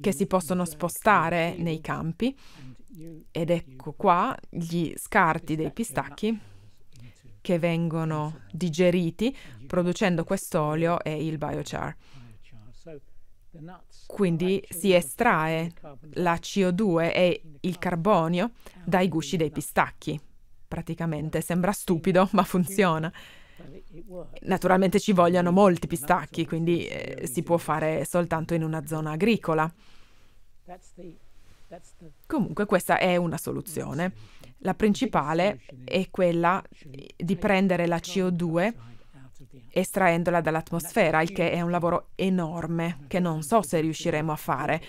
che si possono spostare nei campi ed ecco qua gli scarti dei pistacchi che vengono digeriti producendo questo olio e il biochar. Quindi si estrae la CO2 e il carbonio dai gusci dei pistacchi. Praticamente sembra stupido, ma funziona. Naturalmente ci vogliono molti pistacchi, quindi eh, si può fare soltanto in una zona agricola. Comunque questa è una soluzione. La principale è quella di prendere la CO2 estraendola dall'atmosfera, il che è un lavoro enorme che non so se riusciremo a fare.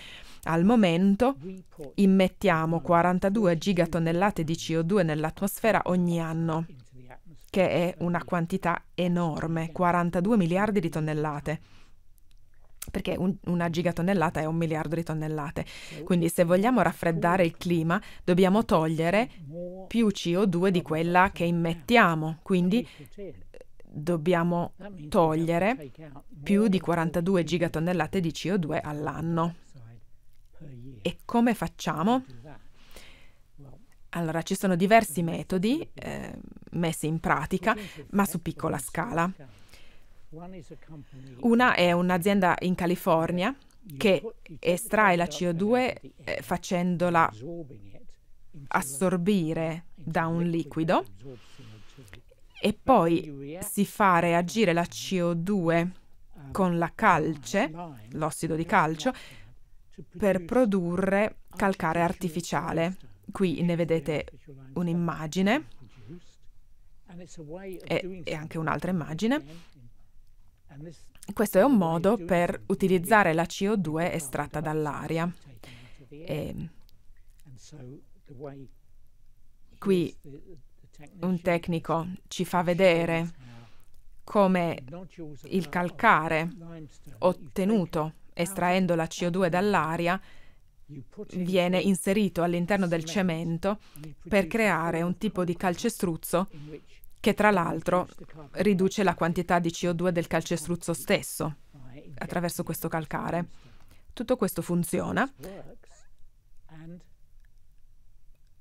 Al momento immettiamo 42 gigatonnellate di CO2 nell'atmosfera ogni anno, che è una quantità enorme, 42 miliardi di tonnellate perché un, una gigatonnellata è un miliardo di tonnellate. Quindi se vogliamo raffreddare il clima dobbiamo togliere più CO2 di quella che immettiamo. Eh, Quindi eh, certo. dobbiamo ah, togliere più di 42 gigatonnellate di CO2 all'anno. Eh, e come facciamo? Allora, ci sono diversi metodi eh, messi in pratica, ma su piccola scala. Una è un'azienda in California che estrae la CO2 eh, facendola assorbire da un liquido e poi si fa reagire la CO2 um, con la calce, um, l'ossido di calcio, per produrre calcare artificiale. Qui ne vedete un'immagine e, e anche un'altra immagine questo è un modo per utilizzare la CO2 estratta dall'aria. E qui un tecnico ci fa vedere come il calcare ottenuto estraendo la CO2 dall'aria viene inserito all'interno del cemento per creare un tipo di calcestruzzo che tra l'altro riduce la quantità di CO2 del calcestruzzo stesso attraverso questo calcare. Tutto questo funziona,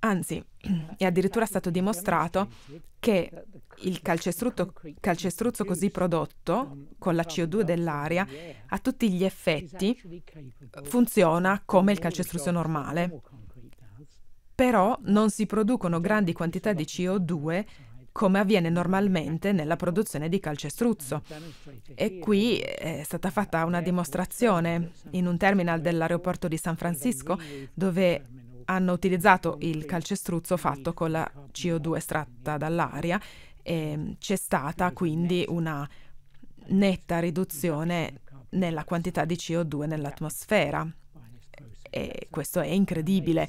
anzi è addirittura stato dimostrato che il calcestruzzo, così prodotto con la CO2 dell'aria a tutti gli effetti funziona come il calcestruzzo normale, però non si producono grandi quantità di CO2 come avviene normalmente nella produzione di calcestruzzo. E qui eh, è stata fatta una dimostrazione in un terminal dell'aeroporto di San Francisco dove hanno utilizzato il calcestruzzo fatto con la CO2 estratta dall'aria e c'è stata quindi una netta riduzione nella quantità di CO2 nell'atmosfera. E questo è incredibile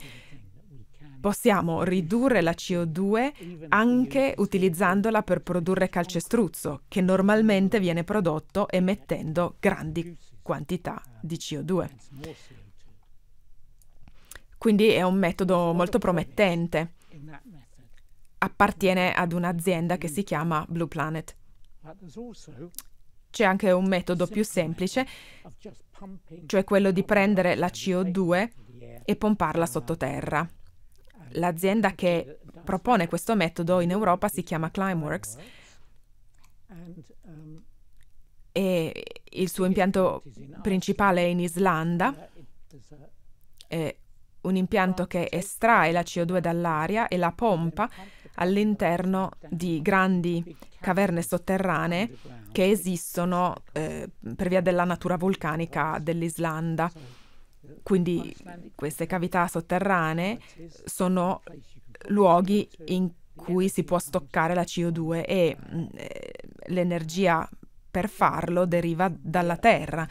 possiamo ridurre la CO2 anche utilizzandola per produrre calcestruzzo, che normalmente viene prodotto emettendo grandi quantità di CO2. Quindi è un metodo molto promettente. Appartiene ad un'azienda che si chiama Blue Planet. C'è anche un metodo più semplice, cioè quello di prendere la CO2 e pomparla sottoterra l'azienda che propone questo metodo in Europa si chiama Climeworks e il suo impianto principale è in Islanda. È un impianto che estrae la CO2 dall'aria e la pompa all'interno di grandi caverne sotterranee che esistono eh, per via della natura vulcanica dell'Islanda. Quindi queste cavità sotterranee sono luoghi in cui si può stoccare la CO2 e mm, eh, l'energia per farlo deriva dalla Terra,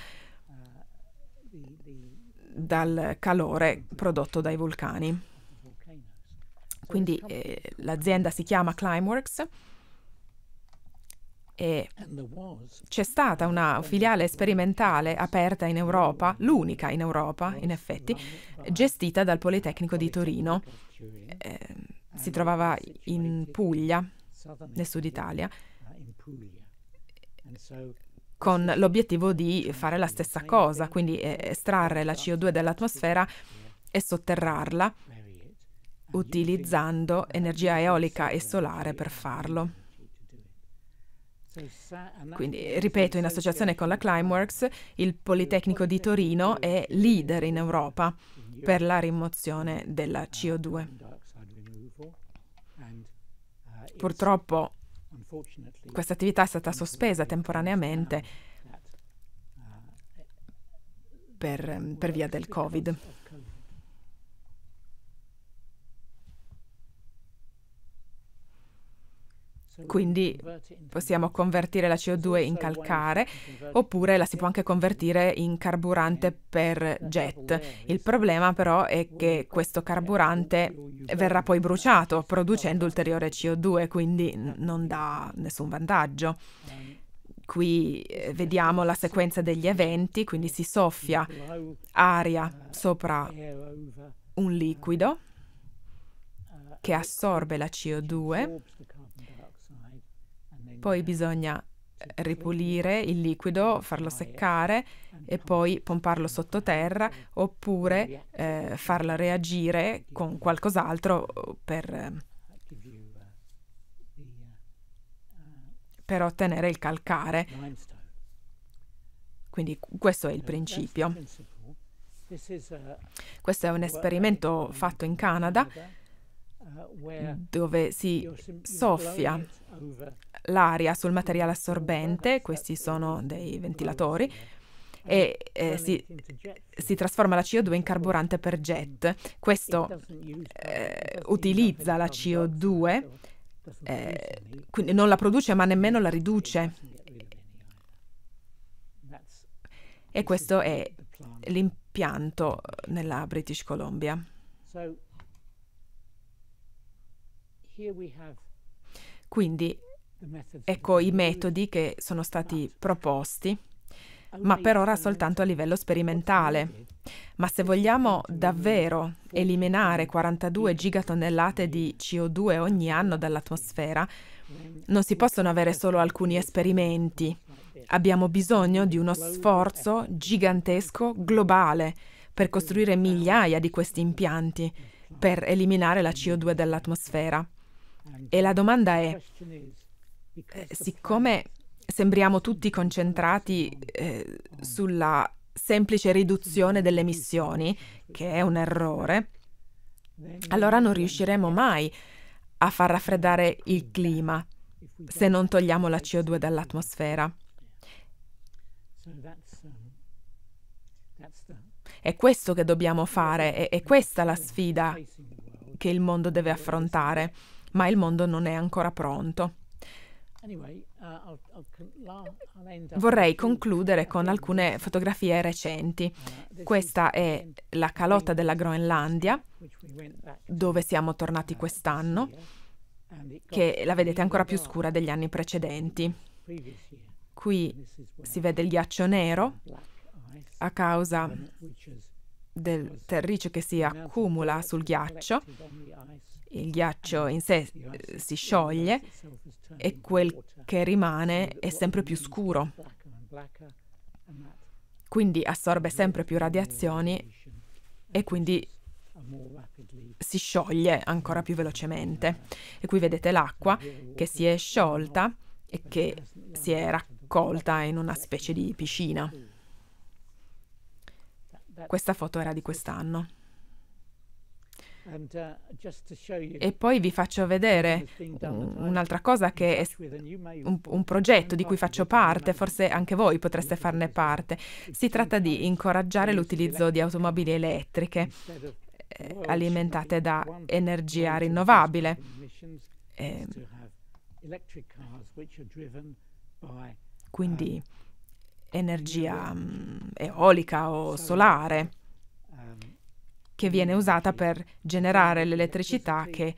dal calore prodotto dai vulcani. Quindi eh, l'azienda si chiama Climeworks e c'è stata una filiale sperimentale aperta in Europa, l'unica in Europa in effetti, gestita dal Politecnico di Torino. Eh, si trovava in Puglia, nel sud Italia, con l'obiettivo di fare la stessa cosa, quindi estrarre la CO2 dall'atmosfera e sotterrarla utilizzando energia eolica e solare per farlo. Quindi, ripeto, in associazione con la Climeworks, il Politecnico di Torino è leader in Europa per la rimozione della ah, CO2. Uh, Purtroppo questa attività è stata sospesa temporaneamente uh, per, per via del Covid. quindi possiamo convertire la CO2 in calcare oppure la si può anche convertire in carburante eh, per jet. Il problema però è che questo carburante verrà poi bruciato producendo ulteriore CO2, quindi eh, non dà nessun vantaggio. Qui eh, vediamo la sequenza degli eventi, quindi si soffia aria sopra un liquido che assorbe la CO2 poi bisogna eh, ripulire il liquido, farlo seccare e poi pomparlo sottoterra oppure eh, farla reagire con qualcos'altro per, per ottenere il calcare. Quindi questo è il principio. Questo è un esperimento fatto in Canada dove si soffia l'aria sul materiale assorbente, questi sono dei ventilatori, e eh, si, si, trasforma la CO2 in carburante per jet. Questo eh, utilizza la CO2, eh, quindi non la produce ma nemmeno la riduce. E questo è l'impianto nella British Columbia. Quindi Ecco i metodi che sono stati proposti, ma per ora soltanto a livello sperimentale. Ma se vogliamo davvero eliminare 42 gigatonnellate di CO2 ogni anno dall'atmosfera, non si possono avere solo alcuni esperimenti. Abbiamo bisogno di uno sforzo gigantesco globale per costruire migliaia di questi impianti per eliminare la CO2 dall'atmosfera. E la domanda è, eh, siccome sembriamo tutti concentrati eh, sulla semplice riduzione delle emissioni, che è un errore, allora non riusciremo mai a far raffreddare il clima se non togliamo la CO2 dall'atmosfera. È questo che dobbiamo fare, è, è questa la sfida che il mondo deve affrontare, ma il mondo non è ancora pronto. Uh, Vorrei concludere con alcune fotografie recenti. Uh, Questa è la calotta della Groenlandia, dove siamo tornati uh, quest'anno, che la vedete ancora più scura degli anni precedenti. Qui si vede il ghiaccio nero a causa del terriccio che si accumula sul ghiaccio, il ghiaccio in sé eh, si scioglie e quel che rimane è sempre più scuro, quindi assorbe sempre più radiazioni e quindi si scioglie ancora più velocemente. E qui vedete l'acqua che si è sciolta e che si è raccolta in una specie di piscina. Questa foto era di quest'anno. Uh, e poi vi faccio vedere un'altra cosa che è un, un, progetto di cui faccio parte, forse anche voi potreste farne parte. Si tratta di incoraggiare l'utilizzo di automobili elettriche eh, alimentate da energia rinnovabile. Eh, quindi um, energia mm, eolica o solare che viene usata per generare l'elettricità che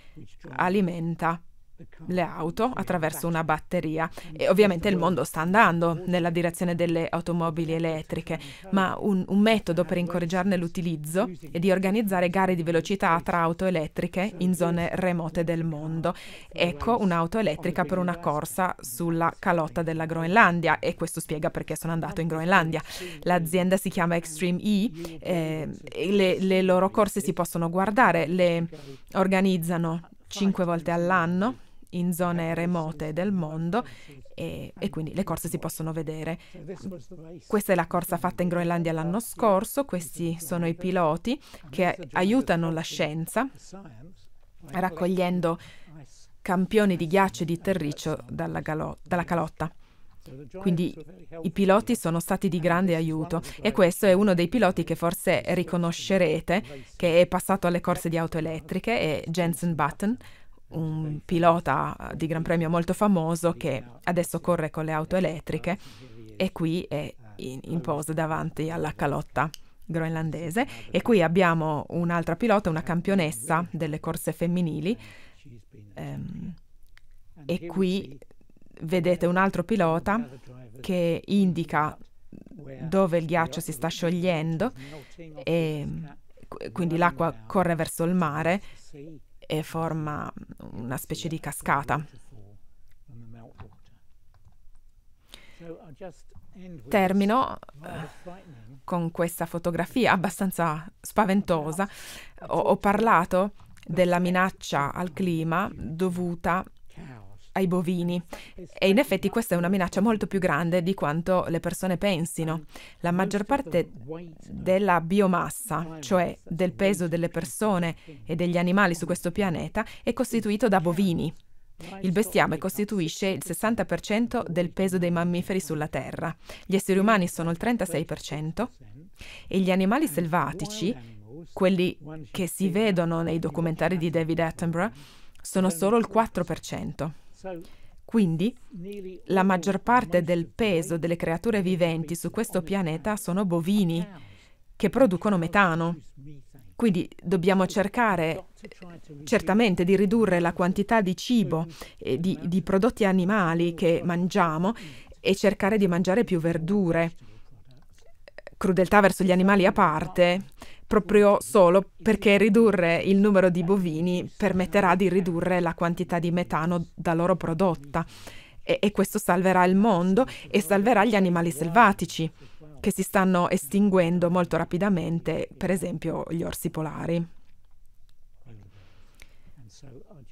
alimenta le auto attraverso una batteria e ovviamente il mondo sta andando nella direzione delle automobili elettriche, ma un, un metodo per incoraggiarne l'utilizzo è di organizzare gare di velocità tra auto elettriche in zone remote del mondo. Ecco un'auto elettrica per una corsa sulla calotta della Groenlandia e questo spiega perché sono andato in Groenlandia. L'azienda si chiama Extreme E, eh, e le, le loro corse si possono guardare, le organizzano cinque volte all'anno in zone remote del mondo e, e quindi le corse si possono vedere. Questa è la corsa fatta in Groenlandia l'anno scorso, questi sono i piloti che aiutano la scienza raccogliendo campioni di ghiaccio e di terriccio dalla, galo- dalla calotta. Quindi i piloti sono stati di grande aiuto e questo è uno dei piloti che forse riconoscerete, che è passato alle corse di auto elettriche, è Jensen Button, un pilota di Gran Premio molto famoso che adesso corre con le auto elettriche e qui è eh, in, eh. in pose davanti alla calotta groenlandese e qui abbiamo un'altra pilota, una eh, campionessa delle corse femminili ehm, e qui vedete un altro pilota che indica dove il ghiaccio si sta sciogliendo e quindi l'acqua corre verso il mare e forma una specie di cascata. Termino eh, con questa fotografia abbastanza spaventosa. Ho, ho parlato della minaccia al clima dovuta ai bovini. E in effetti questa è una minaccia molto più grande di quanto le persone pensino. La maggior parte della biomassa, cioè del peso delle persone e degli animali su questo pianeta, è costituito da bovini. Il bestiame costituisce il 60% del peso dei mammiferi sulla Terra, gli esseri umani sono il 36% e gli animali selvatici, quelli che si vedono nei documentari di David Attenborough, sono solo il 4%. Quindi la maggior parte del peso delle creature viventi su questo pianeta sono bovini che producono metano. Quindi dobbiamo cercare certamente di ridurre la quantità di cibo, e di, di prodotti animali che mangiamo e cercare di mangiare più verdure. Crudeltà verso gli animali a parte, proprio solo perché ridurre il numero di bovini permetterà di ridurre la quantità di metano da loro prodotta e, e questo salverà il mondo e salverà gli animali selvatici che si stanno estinguendo molto rapidamente, per esempio gli orsi polari.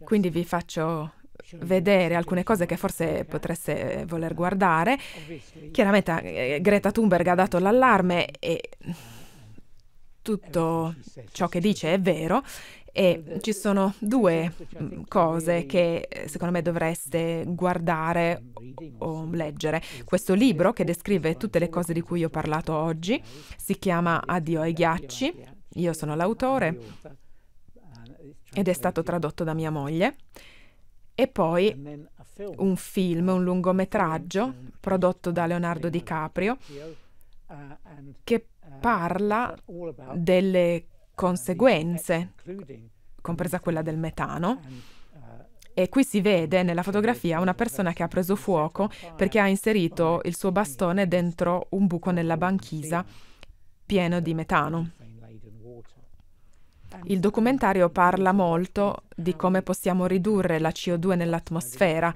Quindi vi faccio vedere alcune cose che forse potreste voler guardare. Chiaramente eh, Greta Thunberg ha dato l'allarme e tutto ciò che dice è vero e ci sono due cose che secondo me dovreste guardare o leggere. Questo libro che descrive tutte le cose di cui ho parlato oggi si chiama Addio ai ghiacci, io sono l'autore ed è stato tradotto da mia moglie. E poi un film, un lungometraggio prodotto da Leonardo DiCaprio che parla delle conseguenze, compresa quella del metano. E qui si vede nella fotografia una persona che ha preso fuoco perché ha inserito il suo bastone dentro un buco nella banchisa pieno di metano. Il documentario parla molto di come possiamo ridurre la CO2 nell'atmosfera,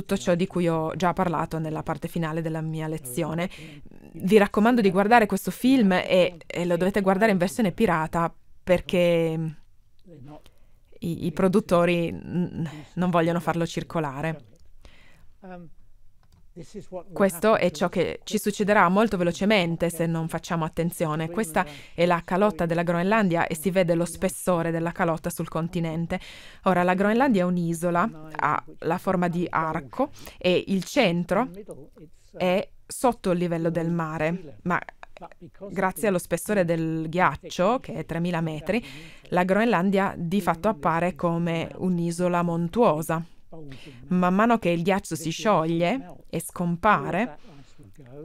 tutto ciò di cui ho già parlato nella parte finale della mia lezione. Vi raccomando di guardare questo film e, e lo dovete guardare in versione pirata perché eh, i, i produttori non vogliono farlo circolare. Questo è ciò che ci succederà molto velocemente se non facciamo attenzione. Questa è la calotta della Groenlandia e si vede lo spessore della calotta sul continente. Ora, la Groenlandia è un'isola, ha la forma di arco e il centro è sotto il livello del mare, ma grazie allo spessore del ghiaccio, che è 3.000 metri, la Groenlandia di fatto appare come un'isola montuosa. Man mano che il ghiaccio si scioglie e scompare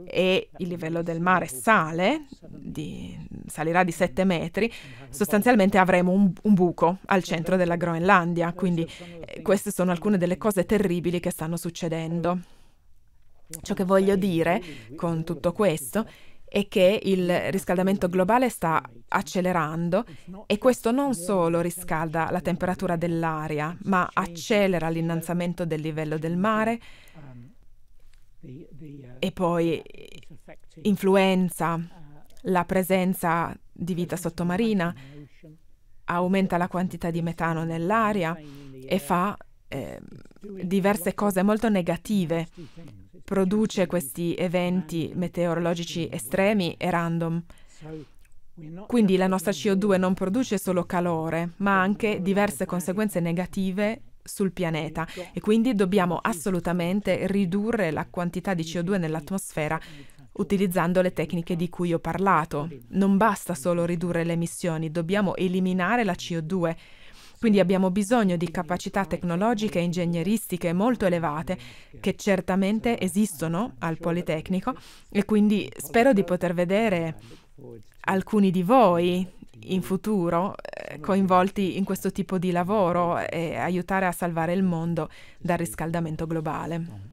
e il livello del mare sale, di, salirà di 7 metri, sostanzialmente avremo un, un buco al centro della Groenlandia. Quindi eh, queste sono alcune delle cose terribili che stanno succedendo. Ciò che voglio dire con tutto questo è è che il riscaldamento globale sta accelerando e questo non solo riscalda la temperatura dell'aria, ma accelera l'innalzamento del livello del mare e poi influenza la presenza di vita sottomarina, aumenta la quantità di metano nell'aria e fa eh, diverse cose molto negative produce questi eventi meteorologici estremi e random. Quindi la nostra CO2 non produce solo calore, ma anche diverse conseguenze negative sul pianeta e quindi dobbiamo assolutamente ridurre la quantità di CO2 nell'atmosfera utilizzando le tecniche di cui ho parlato. Non basta solo ridurre le emissioni, dobbiamo eliminare la CO2 quindi abbiamo bisogno di capacità tecnologiche e ingegneristiche molto elevate, che certamente esistono al Politecnico, e quindi spero di poter vedere alcuni di voi in futuro eh, coinvolti in questo tipo di lavoro e aiutare a salvare il mondo dal riscaldamento globale.